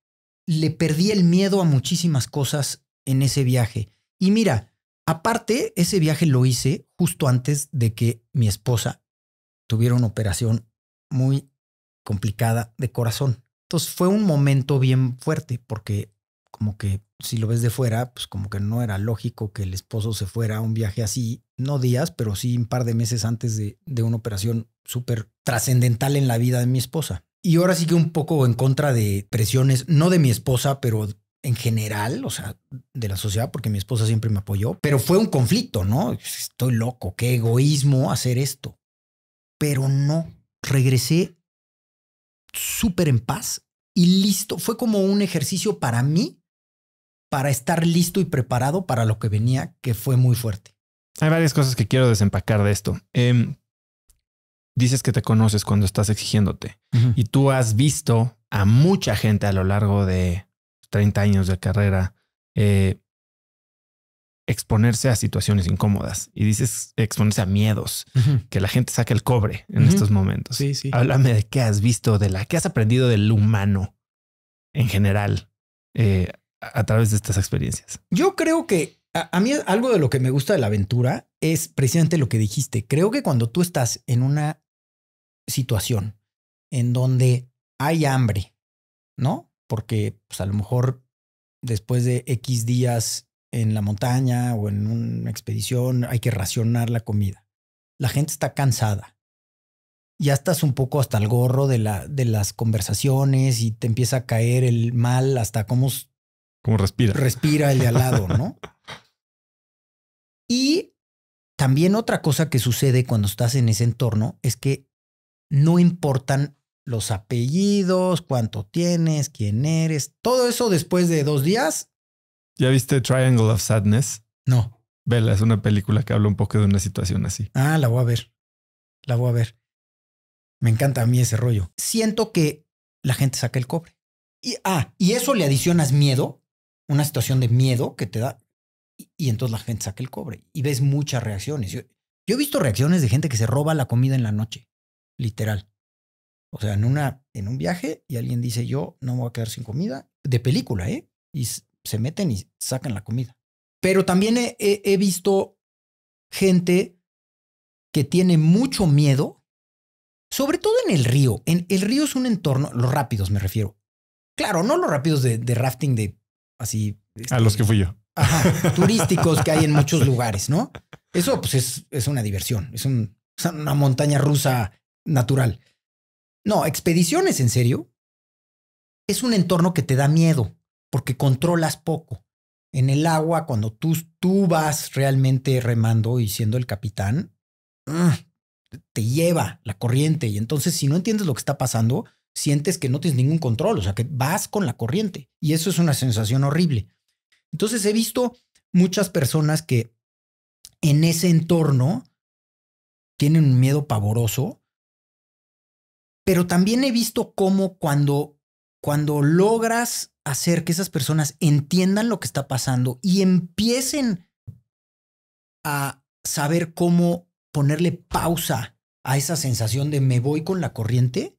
le perdí el miedo a muchísimas cosas en ese viaje. Y mira, aparte, ese viaje lo hice justo antes de que mi esposa tuvieron una operación muy complicada de corazón. Entonces fue un momento bien fuerte porque como que si lo ves de fuera, pues como que no era lógico que el esposo se fuera a un viaje así, no días, pero sí un par de meses antes de, de una operación súper trascendental en la vida de mi esposa. Y ahora sí que un poco en contra de presiones, no de mi esposa, pero en general, o sea, de la sociedad, porque mi esposa siempre me apoyó, pero fue un conflicto, ¿no? Estoy loco, qué egoísmo hacer esto pero no, regresé súper en paz y listo. Fue como un ejercicio para mí, para estar listo y preparado para lo que venía, que fue muy fuerte. Hay varias cosas que quiero desempacar de esto. Em, dices que te conoces cuando estás exigiéndote y tú has visto a mucha gente a lo largo de 30 años de carrera eh, exponerse a situaciones incómodas y dices exponerse a miedos, que la gente saque el cobre en estos momentos. Sí, sí. Háblame de qué has visto, de la qué has aprendido del humano en general eh, a, través de estas experiencias. Yo creo que a, a, mí algo de lo que me gusta de la aventura es precisamente lo que dijiste. Creo que cuando tú estás en una situación en donde hay hambre, ¿no? Porque pues, a lo mejor después de X días en la montaña o en una expedición, hay que racionar la comida. La gente está cansada. Ya estás un poco hasta el gorro de, la, de las conversaciones y te empieza a caer el mal hasta cómo... Cómo respira. Respira el de al lado, ¿no? y también otra cosa que sucede cuando estás en ese entorno es que no importan los apellidos, cuánto tienes, quién eres, todo eso después de dos días ¿Ya viste Triangle of Sadness? No. Vela, es una película que habla un poco de una situación así. Ah, la voy a ver. La voy a ver. Me encanta a mí ese rollo. Siento que la gente saca el cobre. Y, ah, y eso le adicionas miedo, una situación de miedo que te da, y, entonces la gente saca el cobre. Y ves muchas reacciones. Yo, he visto reacciones de gente que se roba la comida en la noche, literal. O sea, en, una, en un viaje y alguien dice, yo no me voy a quedar sin comida, de película, ¿eh? Y se meten y sacan la comida. Pero también he, visto gente que tiene mucho miedo, sobre todo en el río. En el río es un entorno, los rápidos me refiero. Claro, no los rápidos de, rafting de así. a los que este, fui yo. turísticos que hay en muchos lugares, ¿no? Eso pues es, una diversión, es una montaña rusa natural. No, expediciones en serio es un entorno que te da miedo porque controlas poco. En el agua, cuando tú, tú vas realmente remando y siendo el capitán, ah, te lleva la corriente. Y entonces, si no entiendes lo que está pasando, sientes que no tienes ningún control, o sea, que vas con la corriente. Y eso es una sensación horrible. Entonces, he visto muchas personas que en ese entorno tienen un miedo pavoroso, pero también he visto cómo cuando, cuando logras hacer que esas personas entiendan lo que está pasando y empiecen a saber cómo ponerle pausa a esa sensación de me voy con la corriente,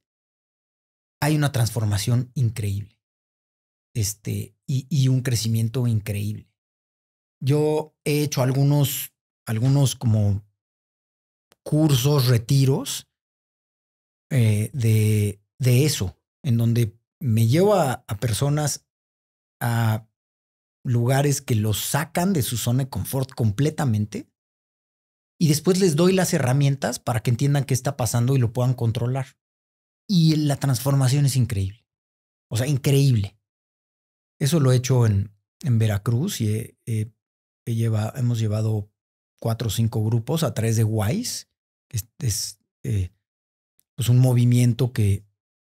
hay una transformación increíble este, y, un crecimiento increíble. Yo he hecho algunos, algunos como cursos, retiros eh, de, de eso, en donde me llevo a personas a lugares que los sacan de su zona de confort completamente y después les doy las herramientas para que entiendan qué está pasando y lo puedan controlar. Y la transformación es increíble. O sea, increíble. Eso lo he hecho en, en Veracruz y hemos llevado cuatro o cinco grupos a través de WISE, que es, eh, pues un movimiento que,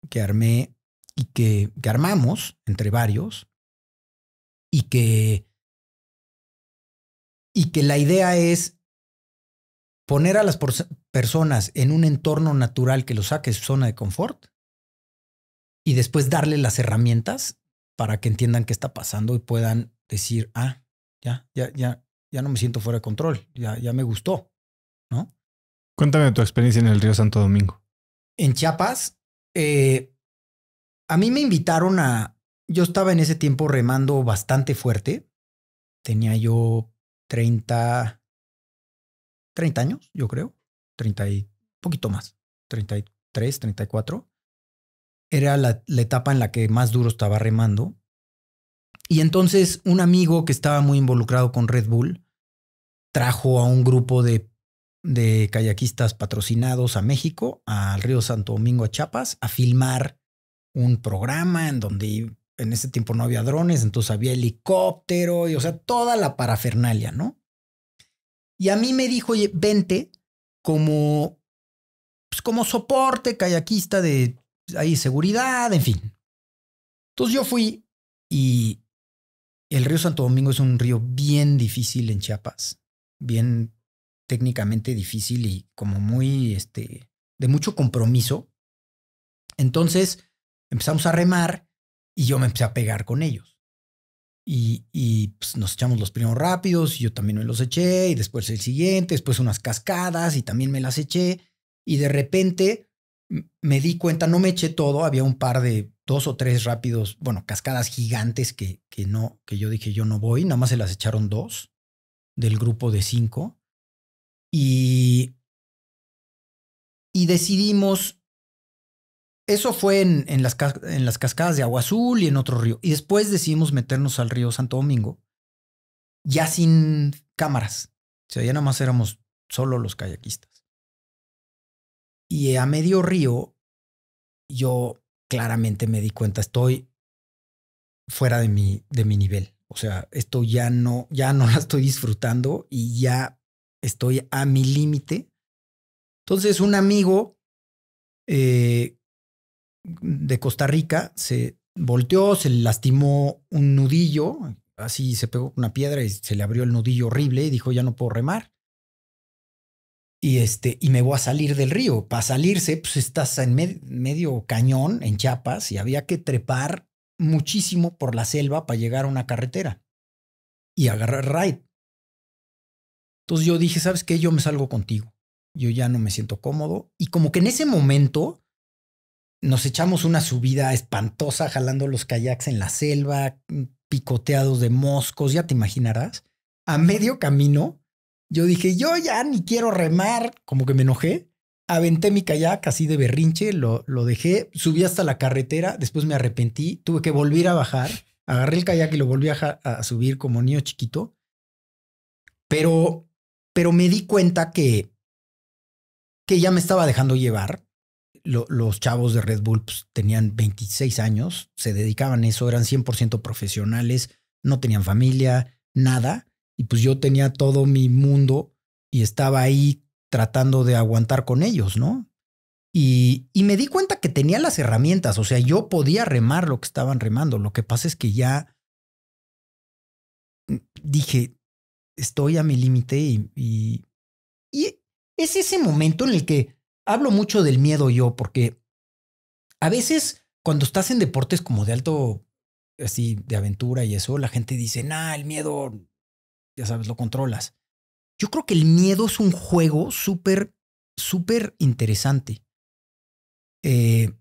que armé y que, armamos entre varios y que, y que la idea es poner a las personas en un entorno natural que los saque de su zona de confort y después darle las herramientas para que entiendan qué está pasando y puedan decir, ah, ya, ya, ya, ya no me siento fuera de control, ya, ya me gustó, ¿no? Cuéntame tu experiencia en el Río Santo Domingo. En Chiapas, eh, a mí me invitaron a... Yo estaba en ese tiempo remando bastante fuerte. Tenía yo 30... 30 años, yo creo. 30 y... poquito más. 33, 34. Era la, etapa en la que más duro estaba remando. Y entonces un amigo que estaba muy involucrado con Red Bull trajo a un grupo de, de kayakistas patrocinados a México, al Río Santo Domingo, a Chiapas, a filmar un programa en donde en ese tiempo no había drones, entonces había helicóptero y, o sea, toda la parafernalia, ¿no? Y a mí me dijo, oye, vente como, pues, como soporte kayakista de pues, ahí, seguridad, en fin. Entonces yo fui y el río Santo Domingo es un río bien difícil en Chiapas, bien técnicamente difícil y como muy, este, de mucho compromiso. Entonces, Empezamos a remar y yo me empecé a pegar con ellos. Y, pues, nos echamos los primeros rápidos y yo también me los eché y después el siguiente, después unas cascadas y también me las eché. Y de repente me di cuenta, no me eché todo, había un par de dos o tres rápidos, bueno, cascadas gigantes que, que no, que yo dije yo no voy, nada más se las echaron dos del grupo de cinco. Y, y decidimos eso fue en, las, en las cascadas de Agua Azul y en otro río. Y después decidimos meternos al río Santo Domingo, ya sin cámaras. O sea, ya nada más éramos solo los kayakistas. Y a medio río, yo claramente me di cuenta, estoy fuera de mi, de mi nivel. O sea, esto ya no, ya no la estoy disfrutando y ya estoy a mi límite. Entonces, un amigo eh, de Costa Rica se volteó, se lastimó un nudillo, así se pegó una piedra y se le abrió el nudillo horrible y dijo, ya no puedo remar. Y, este, y me voy a salir del río. Para salirse, pues estás en medio cañón, en chapas y había que trepar muchísimo por la selva para llegar a una carretera y agarrar ride. Entonces yo dije, ¿sabes qué? Yo me salgo contigo. Yo ya no me siento cómodo. Y como que en ese momento nos echamos una subida espantosa jalando los kayaks en la selva, picoteados de moscos, ya te imaginarás. A medio camino, yo dije, yo ya ni quiero remar, como que me enojé. Aventé mi kayak así de berrinche, lo, lo dejé, subí hasta la carretera, después me arrepentí, tuve que volver a bajar, agarré el kayak y lo volví a, a subir como niño chiquito. Pero, pero me di cuenta que, que ya me estaba dejando llevar los chavos de Red Bull pues, tenían 26 años, se dedicaban a eso, eran 100% profesionales, no tenían familia, nada. Y pues yo tenía todo mi mundo y estaba ahí tratando de aguantar con ellos, ¿no? Y, y me di cuenta que tenía las herramientas, o sea, yo podía remar lo que estaban remando. Lo que pasa es que ya dije, estoy a mi límite y, y es ese momento en el que hablo mucho del miedo yo, porque a veces cuando estás en deportes como de alto, así, de aventura y eso, la gente dice, nah, el miedo, ya sabes, lo controlas. Yo creo que el miedo es un juego súper, súper interesante. Eh,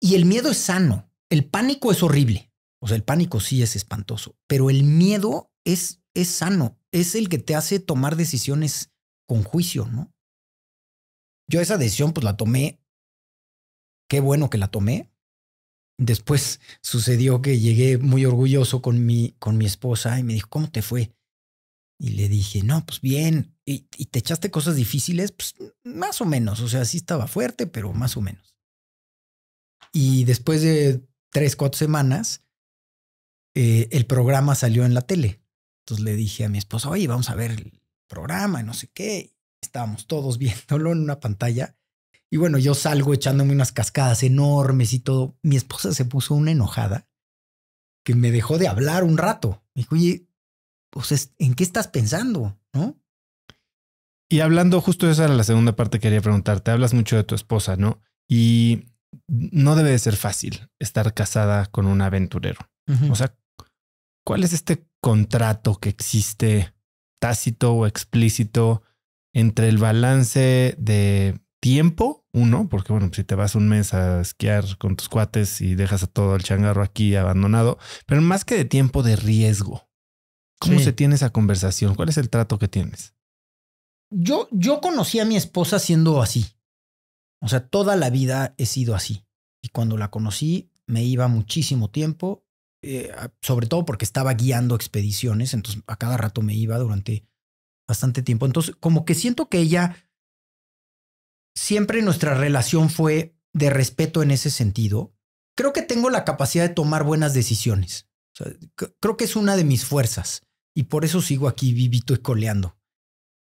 y el miedo es sano. El pánico es horrible. O sea, el pánico sí es espantoso, pero el miedo es, es sano. Es el que te hace tomar decisiones con juicio, ¿no? Yo esa decisión pues la tomé. Qué bueno que la tomé. Después sucedió que llegué muy orgulloso con mi, con mi esposa y me dijo, ¿cómo te fue? Y le dije, no, pues bien. ¿Y, y te echaste cosas difíciles? Pues más o menos. O sea, sí estaba fuerte, pero más o menos. Y después de tres, cuatro semanas, eh, el programa salió en la tele. Entonces le dije a mi esposa, oye, vamos a ver el programa, no sé qué estábamos todos viéndolo en una pantalla. Y bueno, yo salgo echándome unas cascadas enormes y todo. Mi esposa se puso una enojada que me dejó de hablar un rato. Me dijo, oye, pues, ¿en qué estás pensando? ¿No? Y hablando, justo esa era la segunda parte que quería preguntarte. Hablas mucho de tu esposa, ¿no? Y no debe de ser fácil estar casada con un aventurero. O sea, ¿cuál es este contrato que existe tácito o explícito entre el balance de tiempo, uno, porque bueno, si te vas un mes a esquiar con tus cuates y dejas a todo el changarro aquí abandonado, pero más que de tiempo de riesgo, ¿cómo se tiene esa conversación? ¿Cuál es el trato que tienes? Yo, yo conocí a mi esposa siendo así. O sea, toda la vida he sido así. Y cuando la conocí, me iba muchísimo tiempo, eh, sobre todo porque estaba guiando expediciones, entonces a cada rato me iba durante bastante tiempo. Entonces, como que siento que ella, siempre nuestra relación fue de respeto en ese sentido. Creo que tengo la capacidad de tomar buenas decisiones. creo que es una de mis fuerzas y por eso sigo aquí vivito y coleando.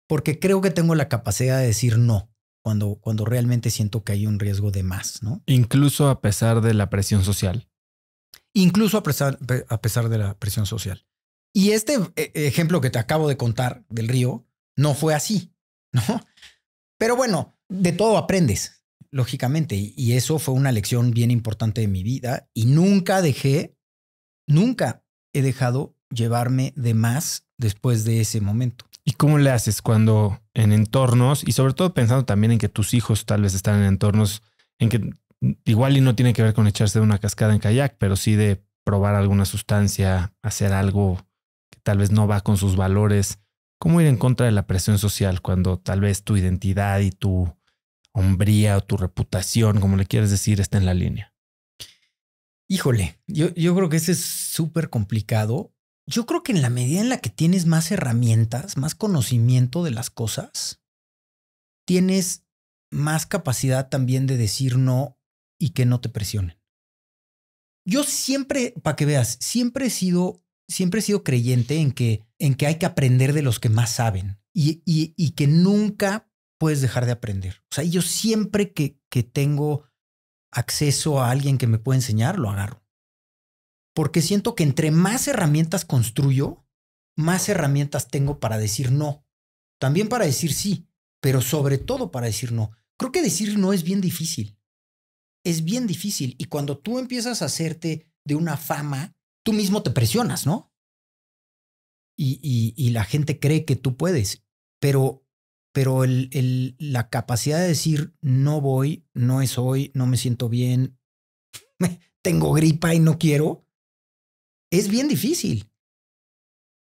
Porque creo que tengo la capacidad de decir no cuando, cuando realmente siento que hay un riesgo de más, ¿no? Incluso a pesar de la presión social. Incluso a pesar de la presión social. Y este eh, ejemplo que te acabo de contar del río no fue así, ¿no? Pero bueno, de todo aprendes, lógicamente, y eso fue una lección bien importante de mi vida y nunca dejé, nunca he dejado llevarme de más después de ese momento. ¿Y cómo le haces cuando en entornos, y sobre todo pensando también en que tus hijos tal vez están en entornos en que igual y no tiene que ver con echarse de una cascada en kayak, pero sí de probar alguna sustancia, hacer algo tal vez no va con sus valores, cómo ir en contra de la presión social cuando tal vez tu identidad y tu hombría o tu reputación, como le quieres decir, está en la línea. Híjole, yo, yo creo que ese es súper complicado. Yo creo que en la medida en la que tienes más herramientas, más conocimiento de las cosas, tienes más capacidad también de decir no y que no te presionen. Yo siempre, para que veas, siempre he sido siempre he sido creyente en que, en que hay que aprender de los que más saben y, que nunca puedes dejar de aprender. O sea, yo siempre que, que tengo acceso a alguien que me puede enseñar, lo agarro. Porque siento que entre más herramientas construyo, más herramientas tengo para decir no. También para decir sí, pero sobre todo para decir no. Creo que decir no es bien difícil. Es bien difícil. Y cuando tú empiezas a hacerte de una fama tú mismo te presionas, ¿no? Y, y, la gente cree que tú puedes, pero, pero el, el, la capacidad de decir, no voy, no es hoy, no me siento bien, tengo gripa y no quiero, es bien difícil.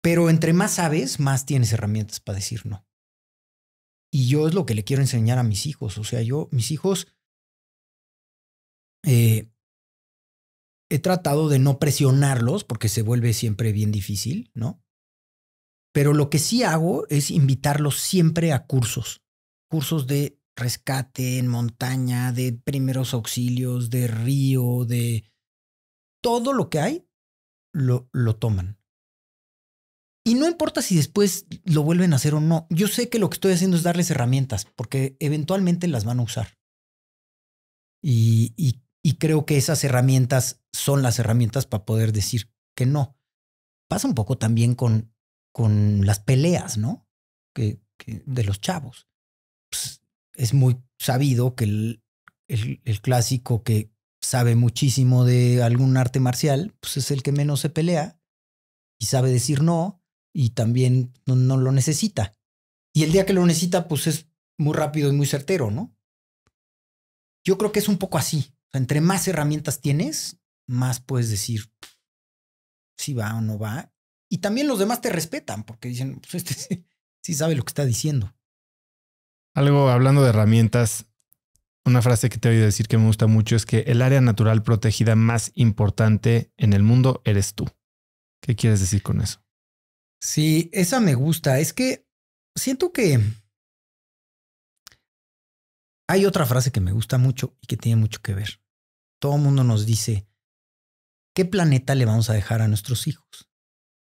Pero entre más sabes, más tienes herramientas para decir no. Y yo es lo que le quiero enseñar a mis hijos. O sea, yo, mis hijos, eh, he tratado de no presionarlos porque se vuelve siempre bien difícil, ¿no? Pero lo que sí hago es invitarlos siempre a cursos, cursos de rescate en montaña, de primeros auxilios, de río, de todo lo que hay, lo, lo toman. Y no importa si después lo vuelven a hacer o no, yo sé que lo que estoy haciendo es darles herramientas, porque eventualmente las van a usar. Y, y y creo que esas herramientas son las herramientas para poder decir que no. Pasa un poco también con, con las peleas, ¿no? Que, de los chavos. Pues, es muy sabido que el, el, clásico que sabe muchísimo de algún arte marcial, pues es el que menos se pelea y sabe decir no y también no, no, lo necesita. Y el día que lo necesita, pues es muy rápido y muy certero, ¿no? Yo creo que es un poco así entre más herramientas tienes, más puedes decir si va o no va. Y también los demás te respetan porque dicen, pues este sí sabe lo que está diciendo. Algo hablando de herramientas, una frase que te he oído decir que me gusta mucho es que el área natural protegida más importante en el mundo eres tú. ¿Qué quieres decir con eso? Sí, esa me gusta. Es que siento que hay otra frase que me gusta mucho y que tiene mucho que ver. Todo el mundo nos dice, ¿qué planeta le vamos a dejar a nuestros hijos?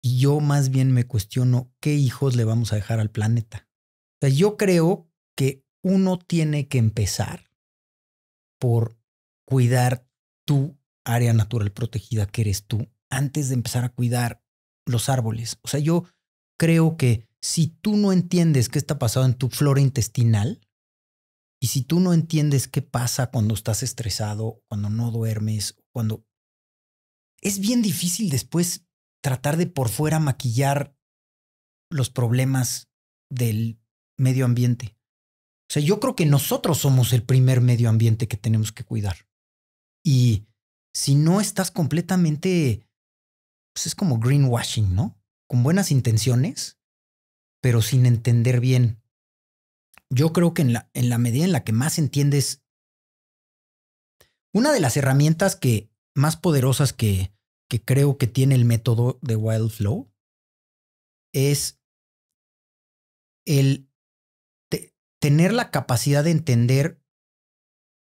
Y yo más bien me cuestiono, ¿qué hijos le vamos a dejar al planeta? O sea, yo creo que uno tiene que empezar por cuidar tu área natural protegida que eres tú antes de empezar a cuidar los árboles. O sea, yo creo que si tú no entiendes qué está pasando en tu flora intestinal, y si tú no entiendes qué pasa cuando estás estresado, cuando no duermes, cuando... Es bien difícil después tratar de por fuera maquillar los problemas del medio ambiente. O sea, yo creo que nosotros somos el primer medio ambiente que tenemos que cuidar. Y si no estás completamente, pues es como greenwashing, ¿no? Con buenas intenciones, pero sin entender bien yo creo que en la, medida en la que más entiendes, una de las herramientas que más poderosas que, que creo que tiene el método de Wild Flow es el tener la capacidad de entender,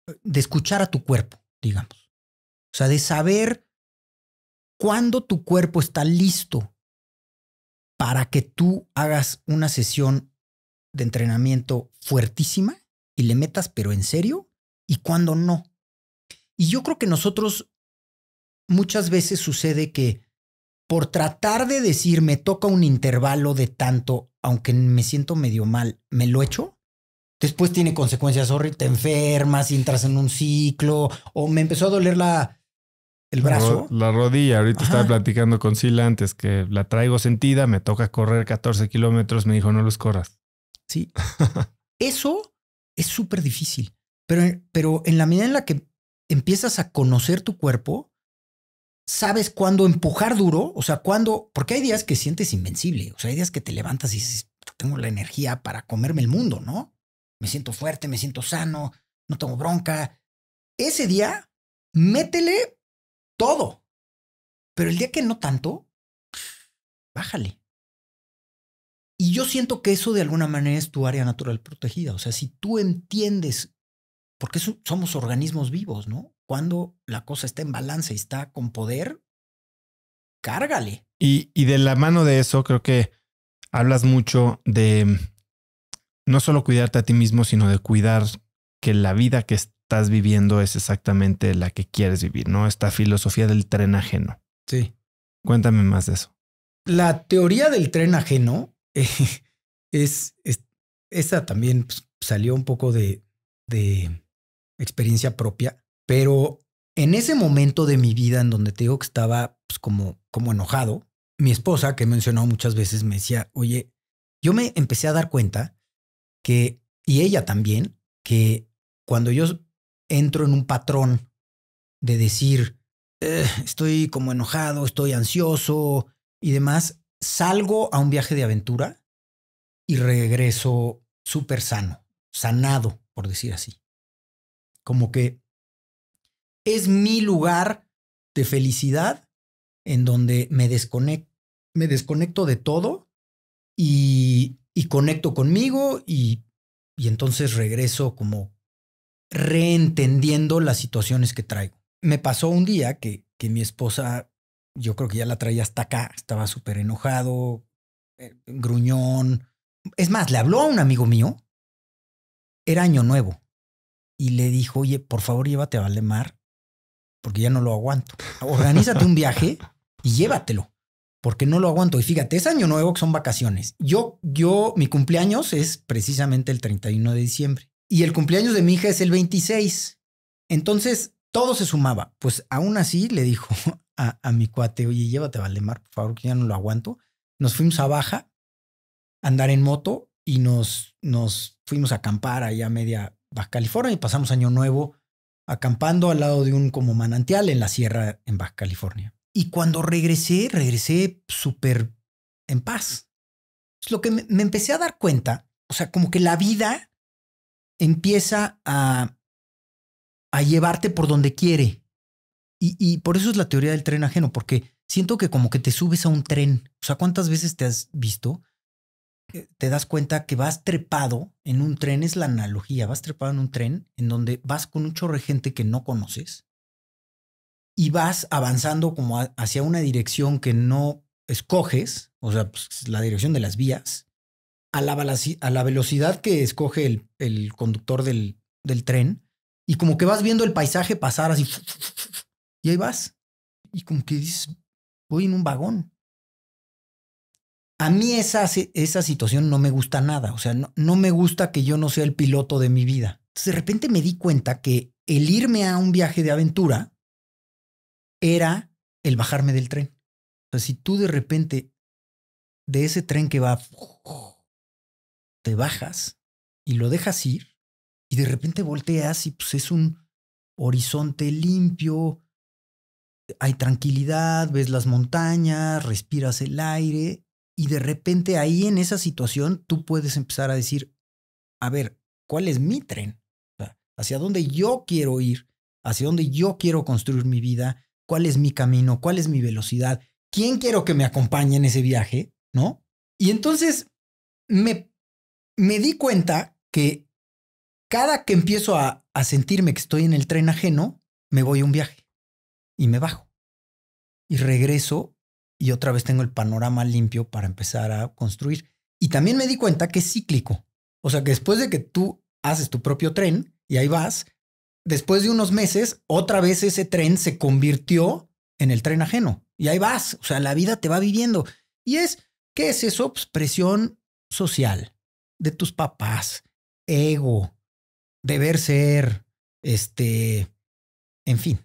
eh, de escuchar a tu cuerpo, digamos. O sea, de saber cuándo tu cuerpo está listo para que tú hagas una sesión de entrenamiento fuertísima y le metas, pero en serio, y cuando no. Y yo creo que nosotros muchas veces sucede que por tratar de decir me toca un intervalo de tanto, aunque me siento medio mal, me lo echo. Después tiene consecuencias horribles, te enfermas, entras en un ciclo, o me empezó a doler la, el brazo. La, rodilla, ahorita estaba platicando con Sila antes que la traigo sentida, me toca correr 14 kilómetros, me dijo no los corras. ¿sí? Eso es súper difícil, pero, pero en la medida en la que empiezas a conocer tu cuerpo, sabes cuándo empujar duro, o sea, cuándo, porque hay días que sientes invencible, o sea, hay días que te levantas y dices, tengo la energía para comerme el mundo, ¿no? Me siento fuerte, me siento sano, no tengo bronca. Ese día, métele todo, pero el día que no tanto, bájale. Y yo siento que eso de alguna manera es tu área natural protegida. O sea, si tú entiendes, porque somos organismos vivos, ¿no? Cuando la cosa está en balance y está con poder, cárgale. Y, y de la mano de eso, creo que hablas mucho de mm, no solo cuidarte a ti mismo, sino de cuidar que la vida que estás viviendo es exactamente la que quieres vivir, ¿no? Esta filosofía del tren ajeno. Sí. Cuéntame más de eso. La teoría del tren ajeno eh, es, también pues, salió un poco de, de experiencia propia, pero en ese momento de mi vida en donde te digo que estaba pues, como, como enojado, mi esposa, que he mencionado muchas veces, me decía, oye, yo me empecé a dar cuenta que, y ella también, que cuando yo entro en un patrón de decir, eh, estoy como enojado, estoy ansioso y demás, salgo a un viaje de aventura y regreso súper sano, sanado, por decir así. Como que es mi lugar de felicidad en donde me desconecto, me desconecto de todo y, conecto conmigo y, y entonces regreso como reentendiendo las situaciones que traigo. Me pasó un día que, que mi esposa yo creo que ya la traía hasta acá, estaba súper enojado, eh, gruñón. Es más, le habló a un amigo mío, era año nuevo, y le dijo, oye, por favor llévate a Valdemar porque ya no lo aguanto. Organízate un viaje y llévatelo, porque no lo aguanto. Y fíjate, es año nuevo que son vacaciones. Yo, yo, mi cumpleaños es precisamente el 31 de diciembre, y el cumpleaños de mi hija es el 26. Entonces, todo se sumaba. Pues aún así le dijo, a, mi cuate, oye, llévate a Valdemar, por favor, que ya no lo aguanto. Nos fuimos a Baja a andar en moto y nos, nos fuimos a acampar allá a media Baja California y pasamos Año Nuevo acampando al lado de un como manantial en la sierra en Baja California. Y cuando regresé, regresé súper en paz. Es Lo que me, me empecé a dar cuenta, o sea, como que la vida empieza a, a llevarte por donde quiere. Y, por eso es la teoría del tren ajeno, porque siento que como que te subes a un tren. O sea, ¿cuántas veces te has visto? Te das cuenta que vas trepado en un tren, es la analogía, vas trepado en un tren en donde vas con un chorro de gente que no conoces y vas avanzando como hacia una dirección que no escoges, o sea, pues, la dirección de las vías, a la, velocidad que escoge el, el conductor del tren y como que vas viendo el paisaje pasar así y ahí vas. Y como que dices, voy en un vagón. A mí esa, esa situación no me gusta nada. O sea, no, no, me gusta que yo no sea el piloto de mi vida. Entonces, de repente me di cuenta que el irme a un viaje de aventura era el bajarme del tren. O sea, si tú de repente de ese tren que va, te bajas y lo dejas ir y de repente volteas y pues es un horizonte limpio, hay tranquilidad, ves las montañas, respiras el aire y de repente ahí en esa situación tú puedes empezar a decir, a ver, ¿cuál es mi tren? ¿Hacia dónde yo quiero ir? ¿Hacia dónde yo quiero construir mi vida? ¿Cuál es mi camino? ¿Cuál es mi velocidad? ¿Quién quiero que me acompañe en ese viaje? ¿No? Y entonces me, me di cuenta que cada que empiezo a, a sentirme que estoy en el tren ajeno, me voy a un viaje y me bajo. Y regreso y otra vez tengo el panorama limpio para empezar a construir. Y también me di cuenta que es cíclico. O sea que después de que tú haces tu propio tren y ahí vas, después de unos meses, otra vez ese tren se convirtió en el tren ajeno. Y ahí vas. O sea, la vida te va viviendo. Y es, ¿qué es eso? expresión presión social de tus papás, ego, deber ser, este, en fin.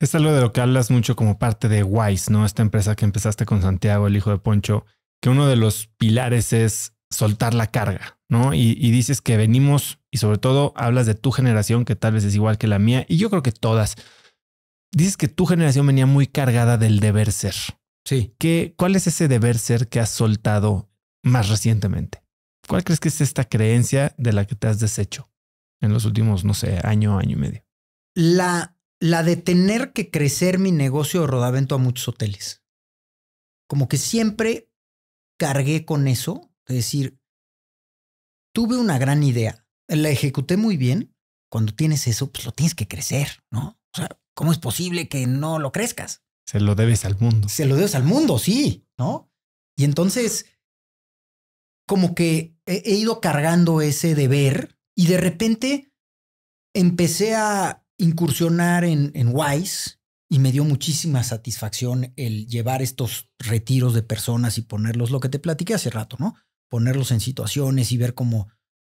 Es algo de lo que hablas mucho como parte de Wise, ¿no? Esta empresa que empezaste con Santiago, el hijo de Poncho, que uno de los pilares es soltar la carga, ¿no? Y, dices que venimos y sobre todo hablas de tu generación, que tal vez es igual que la mía, y yo creo que todas. Dices que tu generación venía muy cargada del deber ser. Sí. ¿Qué, ¿Cuál es ese deber ser que has soltado más recientemente? ¿Cuál crees que es esta creencia de la que te has deshecho en los últimos, no sé, año, año y medio? La la de tener que crecer mi negocio de Rodavento a muchos hoteles. Como que siempre cargué con eso, es decir, tuve una gran idea, la ejecuté muy bien. Cuando tienes eso, pues lo tienes que crecer, ¿no? O sea, ¿cómo es posible que no lo crezcas? Se lo debes al mundo. Se lo debes al mundo, sí, ¿no? Y entonces, como que he, ido cargando ese deber y de repente empecé a incursionar en, Wise y me dio muchísima satisfacción el llevar estos retiros de personas y ponerlos, lo que te platiqué hace rato, ¿no? Ponerlos en situaciones y ver cómo,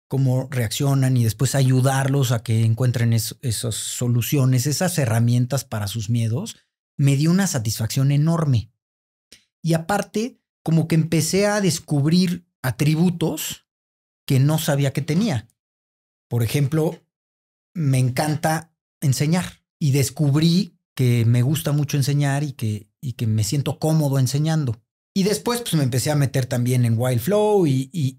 cómo reaccionan y después ayudarlos a que encuentren esas soluciones, esas herramientas para sus miedos, me dio una satisfacción enorme. Y aparte, como que empecé a descubrir atributos que no sabía que tenía. Por ejemplo, me encanta enseñar y descubrí que me gusta mucho enseñar y que, y que me siento cómodo enseñando. Y después pues me empecé a meter también en Wild Flow y, y,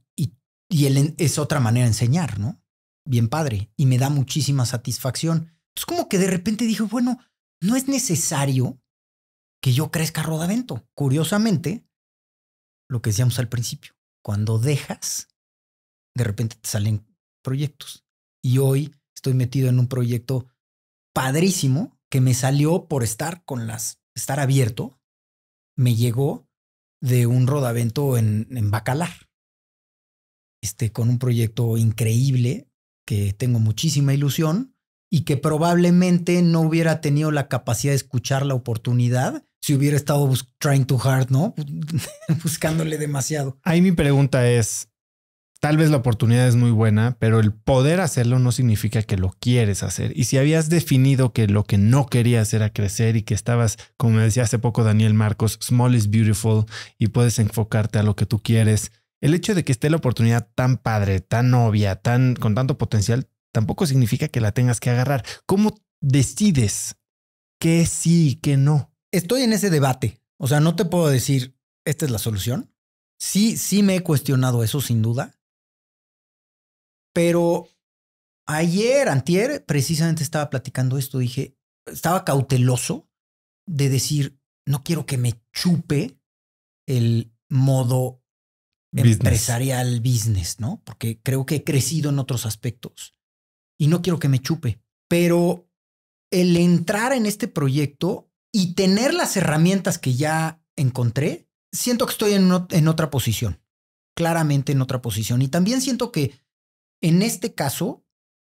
es otra manera de enseñar, ¿no? Bien padre y me da muchísima satisfacción. Es como que de repente dije, bueno, no es necesario que yo crezca rodavento. Curiosamente, lo que decíamos al principio, cuando dejas, de repente te salen proyectos. Y hoy estoy metido en un proyecto padrísimo que me salió por estar con las, estar abierto, me llegó de un rodavento en, en Bacalar, este, con un proyecto increíble que tengo muchísima ilusión y que probablemente no hubiera tenido la capacidad de escuchar la oportunidad si hubiera estado trying too hard, ¿no? Buscándole demasiado. Ahí mi pregunta es, tal vez la oportunidad es muy buena, pero el poder hacerlo no significa que lo quieres hacer. Y si habías definido que lo que no querías era crecer y que estabas, como me decía hace poco Daniel Marcos, small is beautiful y puedes enfocarte a lo que tú quieres, el hecho de que esté la oportunidad tan padre, tan obvia, tan con tanto potencial, tampoco significa que la tengas que agarrar. ¿Cómo decides qué sí y qué no? Estoy en ese debate. O sea, no te puedo decir, esta es la solución. Sí, sí me he cuestionado eso sin duda. Pero ayer, antier, precisamente estaba platicando esto. Dije, estaba cauteloso de decir, no quiero que me chupe el modo empresarial business, ¿no? Porque creo que he crecido en otros aspectos y no quiero que me chupe. Pero el entrar en este proyecto y tener las herramientas que ya encontré, siento que estoy en, en otra posición, claramente en otra posición. Y también siento que en este caso,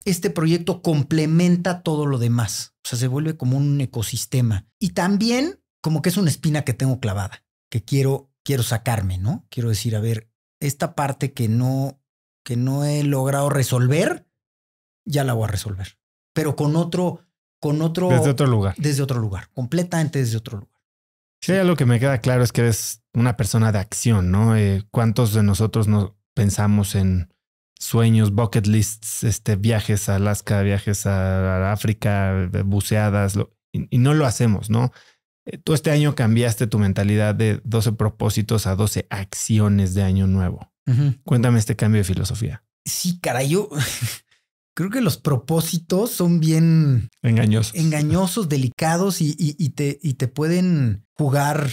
este proyecto complementa todo lo demás, o sea, se vuelve como un ecosistema. Y también como que es una espina que tengo clavada, que quiero, quiero sacarme, ¿no? Quiero decir, a ver, esta parte que no, que no he logrado resolver, ya la voy a resolver, pero con otro, con otro... Desde otro lugar. Desde otro lugar, completamente desde otro lugar. Sí, lo que me queda claro es que eres una persona de acción, ¿no? Eh, ¿Cuántos de nosotros no pensamos en sueños, bucket lists, este, viajes a Alaska, viajes a, África, buceadas, y, no lo hacemos, ¿no? Eh, tú este año cambiaste tu mentalidad de 12 propósitos a 12 acciones de año nuevo. Cuéntame este cambio de filosofía. Sí, cara yo creo que los propósitos son bien engañosos, engañosos delicados y, te, y te pueden jugar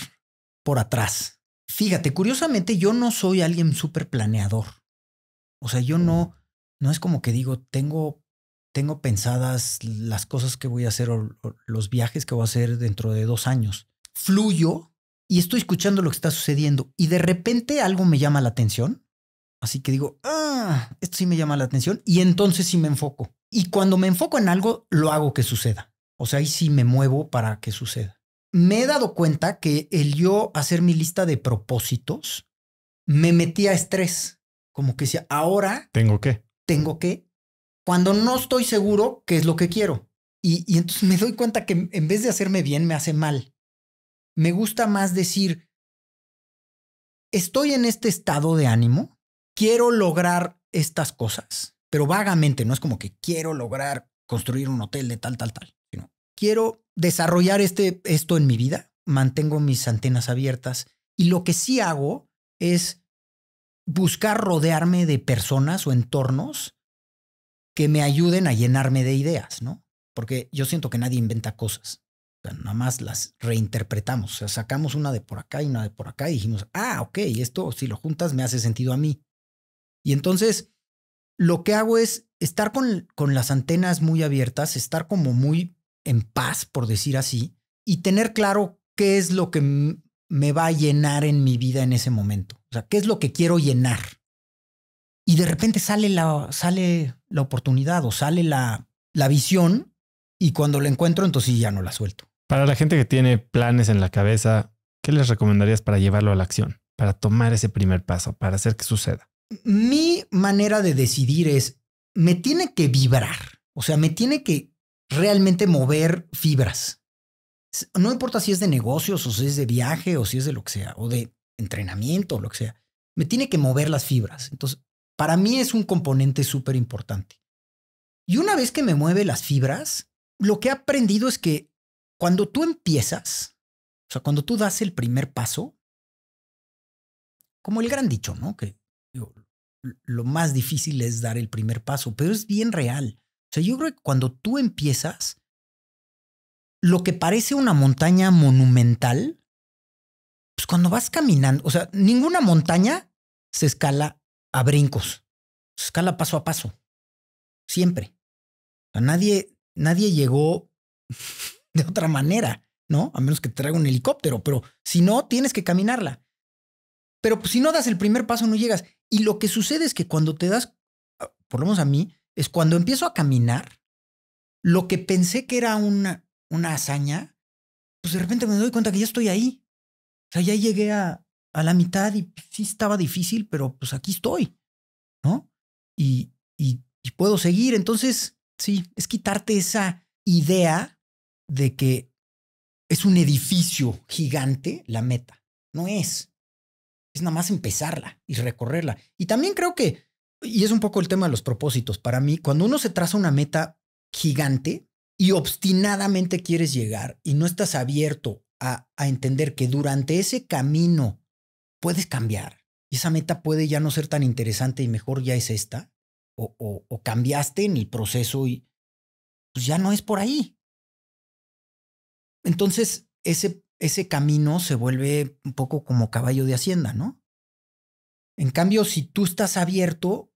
por atrás. Fíjate, curiosamente yo no soy alguien súper planeador. O sea, yo no, no es como que digo, tengo, tengo pensadas las cosas que voy a hacer o, los viajes que voy a hacer dentro de dos años. Fluyo y estoy escuchando lo que está sucediendo y de repente algo me llama la atención. Así que digo, ah, esto sí me llama la atención y entonces sí me enfoco. Y cuando me enfoco en algo, lo hago que suceda. O sea, ahí sí me muevo para que suceda. Me he dado cuenta que el yo hacer mi lista de propósitos me metía a estrés como que sea, ahora... Tengo que. Tengo que. Cuando no estoy seguro qué es lo que quiero. Y, y entonces me doy cuenta que en vez de hacerme bien, me hace mal. Me gusta más decir, estoy en este estado de ánimo, quiero lograr estas cosas, pero vagamente, no es como que quiero lograr construir un hotel de tal, tal, tal, sino quiero desarrollar este, esto en mi vida, mantengo mis antenas abiertas y lo que sí hago es buscar rodearme de personas o entornos que me ayuden a llenarme de ideas, ¿no? Porque yo siento que nadie inventa cosas. nada más las reinterpretamos. O sea, sacamos una de por acá y una de por acá y dijimos, ah, ok, esto si lo juntas me hace sentido a mí. Y entonces lo que hago es estar con las antenas muy abiertas, estar como muy en paz, por decir así, y tener claro qué es lo que me va a llenar en mi vida en ese momento? O sea, ¿qué es lo que quiero llenar? Y de repente sale la, oportunidad o sale la, la visión y cuando la encuentro, entonces ya no la suelto. Para la gente que tiene planes en la cabeza, ¿qué les recomendarías para llevarlo a la acción, para tomar ese primer paso, para hacer que suceda? Mi manera de decidir es, me tiene que vibrar, o sea, me tiene que realmente mover fibras no importa si es de negocios o si es de viaje o si es de lo que sea, o de entrenamiento o lo que sea. Me tiene que mover las fibras. Entonces, para mí es un componente súper importante. Y una vez que me mueve las fibras, lo que he aprendido es que cuando tú empiezas, o sea, cuando tú das el primer paso, como el gran dicho, ¿no? Que lo más difícil es dar el primer paso, pero es bien real. O sea, yo creo que cuando tú empiezas, lo que parece una montaña monumental, pues cuando vas caminando, o sea, ninguna montaña se escala a brincos, se escala paso a paso, siempre. O nadie, nadie llegó de otra manera, ¿no? A menos que te traiga un helicóptero, pero si no, tienes que caminarla. Pero pues, si no das el primer paso, no llegas. Y lo que sucede es que cuando te das, por lo menos a mí, es cuando empiezo a caminar, lo que pensé que era una, una hazaña, pues de repente me doy cuenta que ya estoy ahí. O sea, ya llegué a, la mitad y sí estaba difícil, pero pues aquí estoy, ¿no? Y, y, y puedo seguir. Entonces, sí, es quitarte esa idea de que es un edificio gigante la meta. No es. Es nada más empezarla y recorrerla. Y también creo que, y es un poco el tema de los propósitos, para mí, cuando uno se traza una meta gigante, y obstinadamente quieres llegar y no estás abierto a, entender que durante ese camino puedes cambiar y esa meta puede ya no ser tan interesante y mejor ya es esta, o, cambiaste en el proceso y pues ya no es por ahí. Entonces, ese, ese camino se vuelve un poco como caballo de hacienda, ¿no? En cambio, si tú estás abierto,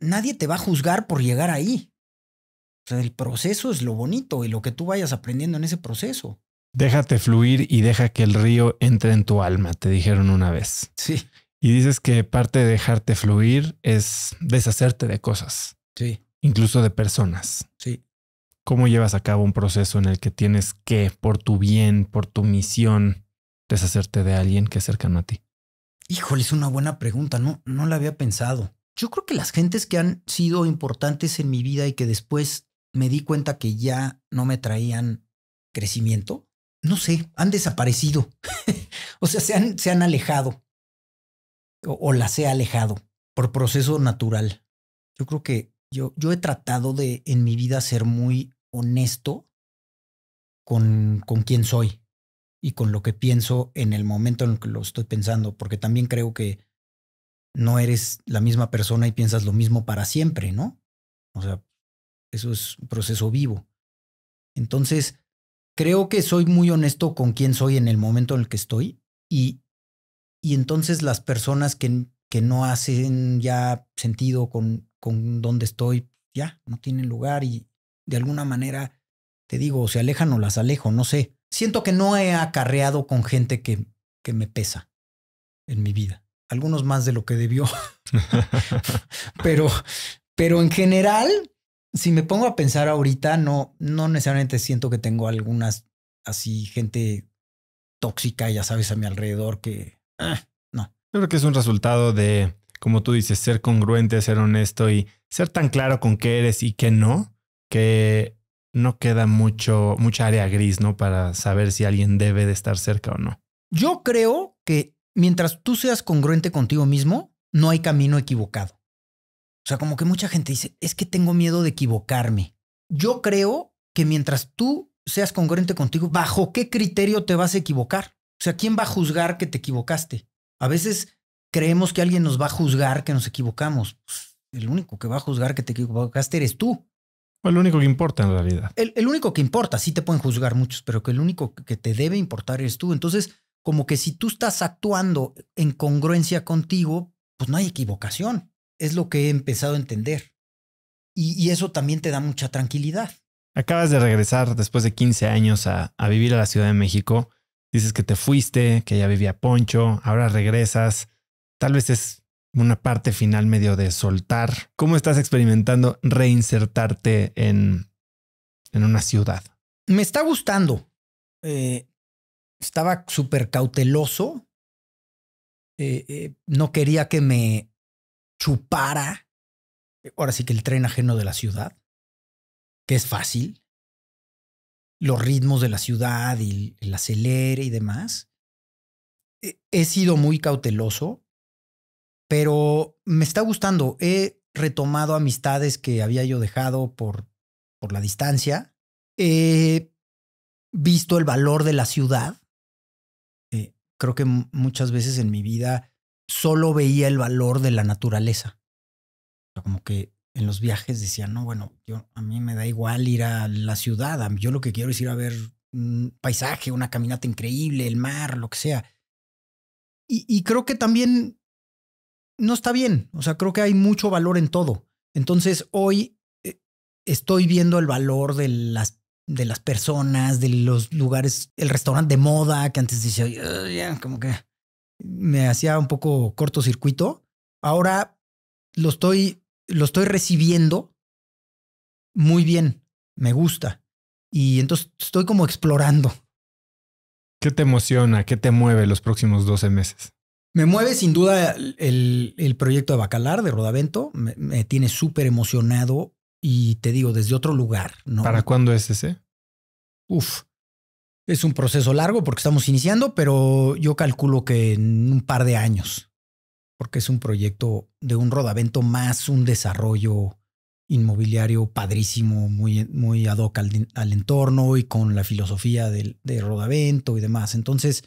nadie te va a juzgar por llegar ahí el proceso es lo bonito y lo que tú vayas aprendiendo en ese proceso. Déjate fluir y deja que el río entre en tu alma, te dijeron una vez. Sí. Y dices que parte de dejarte fluir es deshacerte de cosas. Sí. Incluso de personas. Sí. ¿Cómo llevas a cabo un proceso en el que tienes que, por tu bien, por tu misión, deshacerte de alguien que es cercano a ti? Híjole, es una buena pregunta, no, no la había pensado. Yo creo que las gentes que han sido importantes en mi vida y que después me di cuenta que ya no me traían crecimiento. No sé, han desaparecido. o sea, se han, se han alejado. O, las he alejado por proceso natural. Yo creo que yo, yo he tratado de en mi vida ser muy honesto con, con quién soy y con lo que pienso en el momento en que lo estoy pensando, porque también creo que no eres la misma persona y piensas lo mismo para siempre, ¿no? O sea, eso es un proceso vivo. Entonces, creo que soy muy honesto con quién soy en el momento en el que estoy y, entonces las personas que, que no hacen ya sentido con, con dónde estoy, ya no tienen lugar y de alguna manera, te digo, se alejan o las alejo, no sé. Siento que no he acarreado con gente que, que me pesa en mi vida. Algunos más de lo que debió. pero, pero en general, si me pongo a pensar ahorita, no, no necesariamente siento que tengo algunas así gente tóxica, ya sabes, a mi alrededor que ah, no. Yo creo que es un resultado de, como tú dices, ser congruente, ser honesto y ser tan claro con qué eres y qué no, que no queda mucho, mucha área gris, ¿no? Para saber si alguien debe de estar cerca o no. Yo creo que mientras tú seas congruente contigo mismo, no hay camino equivocado. O sea, como que mucha gente dice, es que tengo miedo de equivocarme. Yo creo que mientras tú seas congruente contigo, ¿bajo qué criterio te vas a equivocar? O sea, ¿quién va a juzgar que te equivocaste? A veces creemos que alguien nos va a juzgar que nos equivocamos. Pues, el único que va a juzgar que te equivocaste eres tú. O el único que importa en realidad. El, el, único que importa, sí te pueden juzgar muchos, pero que el único que te debe importar eres tú. Entonces, como que si tú estás actuando en congruencia contigo, pues no hay equivocación es lo que he empezado a entender. Y, eso también te da mucha tranquilidad. Acabas de regresar después de 15 años a, vivir a la Ciudad de México. Dices que te fuiste, que ya vivía Poncho, ahora regresas. Tal vez es una parte final medio de soltar. ¿Cómo estás experimentando reinsertarte en, en una ciudad? Me está gustando. Eh, estaba súper cauteloso. Eh, eh, no quería que me chupara, ahora sí que el tren ajeno de la ciudad, que es fácil, los ritmos de la ciudad y el acelere y demás. E, he sido muy cauteloso, pero me está gustando. He retomado amistades que había yo dejado por, por la distancia. He visto el valor de la ciudad. Eh, creo que muchas veces en mi vida solo veía el valor de la naturaleza. Como que en los viajes decían, no, bueno, yo, a mí me da igual ir a la ciudad, yo lo que quiero es ir a ver un paisaje, una caminata increíble, el mar, lo que sea. Y, creo que también no está bien, o sea, creo que hay mucho valor en todo. Entonces, hoy eh, estoy viendo el valor de las de las personas, de los lugares, el restaurante de moda que antes decía, como que me hacía un poco cortocircuito. Ahora lo estoy, lo estoy recibiendo muy bien, me gusta. Y entonces estoy como explorando. ¿Qué te emociona? ¿Qué te mueve los próximos 12 meses? Me mueve sin duda el, proyecto de Bacalar, de Rodavento. Me, tiene súper emocionado y te digo, desde otro lugar. ¿no? ¿Para cuándo es ese? Uf, es un proceso largo porque estamos iniciando, pero yo calculo que en un par de años, porque es un proyecto de un rodavento más un desarrollo inmobiliario padrísimo, muy, muy ad hoc al, entorno y con la filosofía del, de rodavento y demás. Entonces,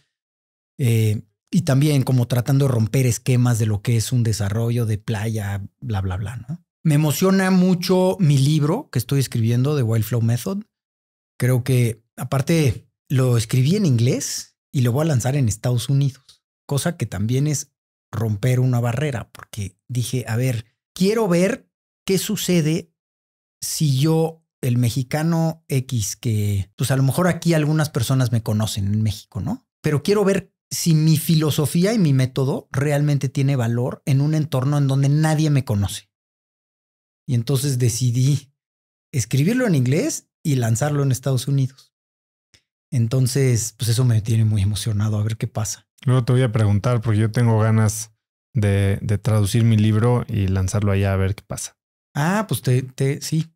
eh, y también como tratando de romper esquemas de lo que es un desarrollo de playa, bla, bla, bla. ¿no? Me emociona mucho mi libro que estoy escribiendo de Wildflow Method. Creo que aparte lo escribí en inglés y lo voy a lanzar en Estados Unidos, cosa que también es romper una barrera, porque dije, a ver, quiero ver qué sucede si yo, el mexicano X, que pues a lo mejor aquí algunas personas me conocen en México, ¿no? Pero quiero ver si mi filosofía y mi método realmente tiene valor en un entorno en donde nadie me conoce. Y entonces decidí escribirlo en inglés y lanzarlo en Estados Unidos. Entonces, pues eso me tiene muy emocionado, a ver qué pasa. Luego te voy a preguntar, porque yo tengo ganas de, traducir mi libro y lanzarlo allá a ver qué pasa. Ah, pues te, te sí.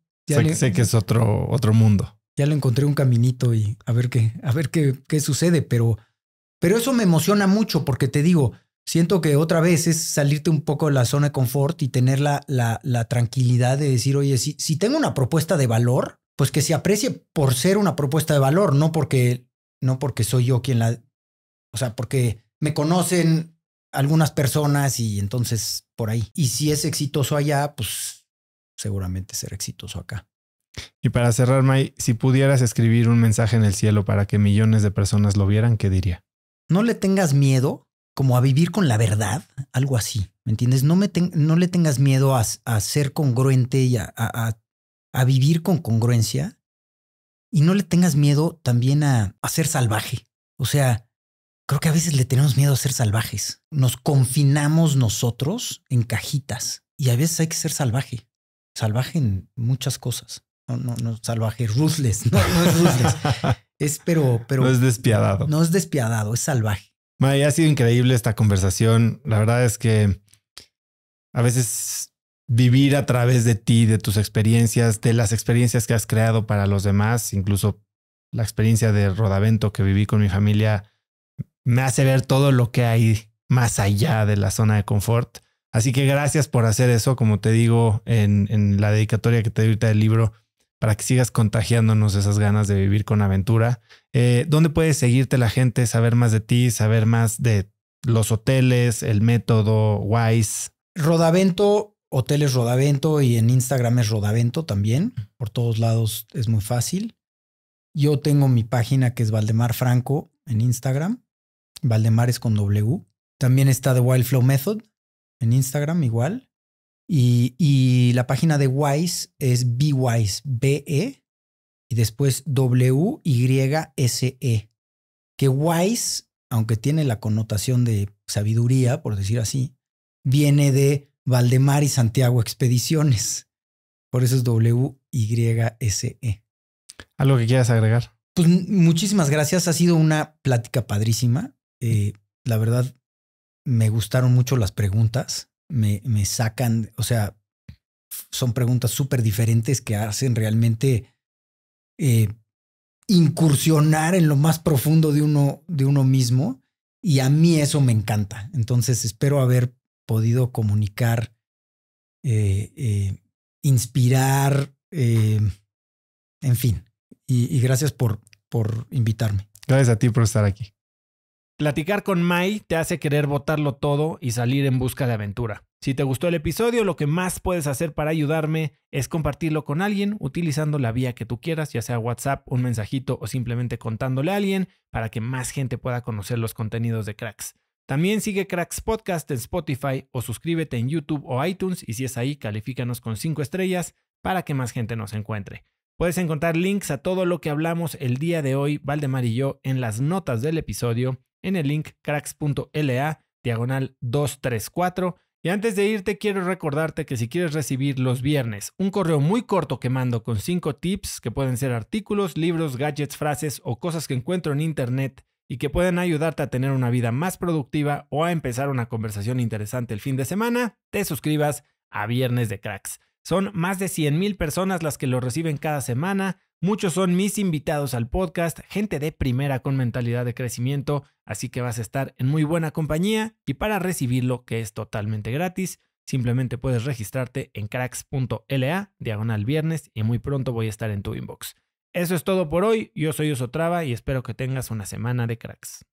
sé, que es otro, otro mundo. Ya le encontré un caminito y a ver qué, a ver qué, qué sucede, pero, pero eso me emociona mucho porque te digo, siento que otra vez es salirte un poco de la zona de confort y tener la, tranquilidad de decir, oye, si, si tengo una propuesta de valor, pues que se aprecie por ser una propuesta de valor, no porque, no porque soy yo quien la, o sea, porque me conocen algunas personas y entonces por ahí. Y si es exitoso allá, pues seguramente será exitoso acá. Y para cerrar, May, si pudieras escribir un mensaje en el cielo para que millones de personas lo vieran, ¿qué diría? No le tengas miedo como a vivir con la verdad, algo así, ¿me entiendes? No, me no le tengas miedo a, ser congruente y a, a vivir con congruencia y no le tengas miedo también a, a, ser salvaje. O sea, creo que a veces le tenemos miedo a ser salvajes. Nos confinamos nosotros en cajitas y a veces hay que ser salvaje. Salvaje en muchas cosas. No, no, no salvaje, ruthless. No, no es ruthless. es pero, pero. No es despiadado. No es despiadado, es salvaje. May, ha sido increíble esta conversación. La verdad es que a veces vivir a través de ti, de tus experiencias, de las experiencias que has creado para los demás, incluso la experiencia de Rodavento que viví con mi familia, me hace ver todo lo que hay más allá de la zona de confort. Así que gracias por hacer eso, como te digo en, la dedicatoria que te doy ahorita del libro, para que sigas contagiándonos esas ganas de vivir con aventura. Eh, ¿Dónde puede seguirte la gente, saber más de ti, saber más de los hoteles, el método, Wise? Rodavento es Rodavento y en Instagram es Rodavento también. Por todos lados es muy fácil. Yo tengo mi página que es Valdemar Franco en Instagram. Valdemar es con W. También está The Wildflow Method en Instagram igual. Y, la página de Wise es BWise, B-E, y después W-Y-S-E. Que Wise, aunque tiene la connotación de sabiduría, por decir así, viene de Valdemar y Santiago Expediciones. Por eso es WYSE. ¿Algo que quieras agregar? Pues muchísimas gracias. Ha sido una plática padrísima. Eh, la verdad, me gustaron mucho las preguntas. Me, me sacan, o sea, son preguntas súper diferentes que hacen realmente eh, incursionar en lo más profundo de uno, de uno mismo. Y a mí eso me encanta. Entonces espero haber podido comunicar, eh, eh, inspirar, eh, en fin. Y, gracias por, por invitarme. Gracias a ti por estar aquí. Platicar con Mai te hace querer botarlo todo y salir en busca de aventura. Si te gustó el episodio, lo que más puedes hacer para ayudarme es compartirlo con alguien utilizando la vía que tú quieras, ya sea WhatsApp, un mensajito o simplemente contándole a alguien para que más gente pueda conocer los contenidos de Cracks. También sigue Cracks Podcast en Spotify o suscríbete en YouTube o iTunes y si es ahí, califícanos con 5 estrellas para que más gente nos encuentre. Puedes encontrar links a todo lo que hablamos el día de hoy, Valdemar y yo, en las notas del episodio, en el link cracks.la, diagonal 234. Y antes de irte, quiero recordarte que si quieres recibir los viernes un correo muy corto que mando con 5 tips, que pueden ser artículos, libros, gadgets, frases o cosas que encuentro en internet y que pueden ayudarte a tener una vida más productiva o a empezar una conversación interesante el fin de semana, te suscribas a Viernes de Cracks. Son más de 100.000 personas las que lo reciben cada semana. Muchos son mis invitados al podcast, gente de primera con mentalidad de crecimiento, así que vas a estar en muy buena compañía y para recibirlo, que es totalmente gratis, simplemente puedes registrarte en cracks.la, diagonal viernes, y muy pronto voy a estar en tu inbox. Eso es todo por hoy. Yo soy Osotrava y espero que tengas una semana de cracks.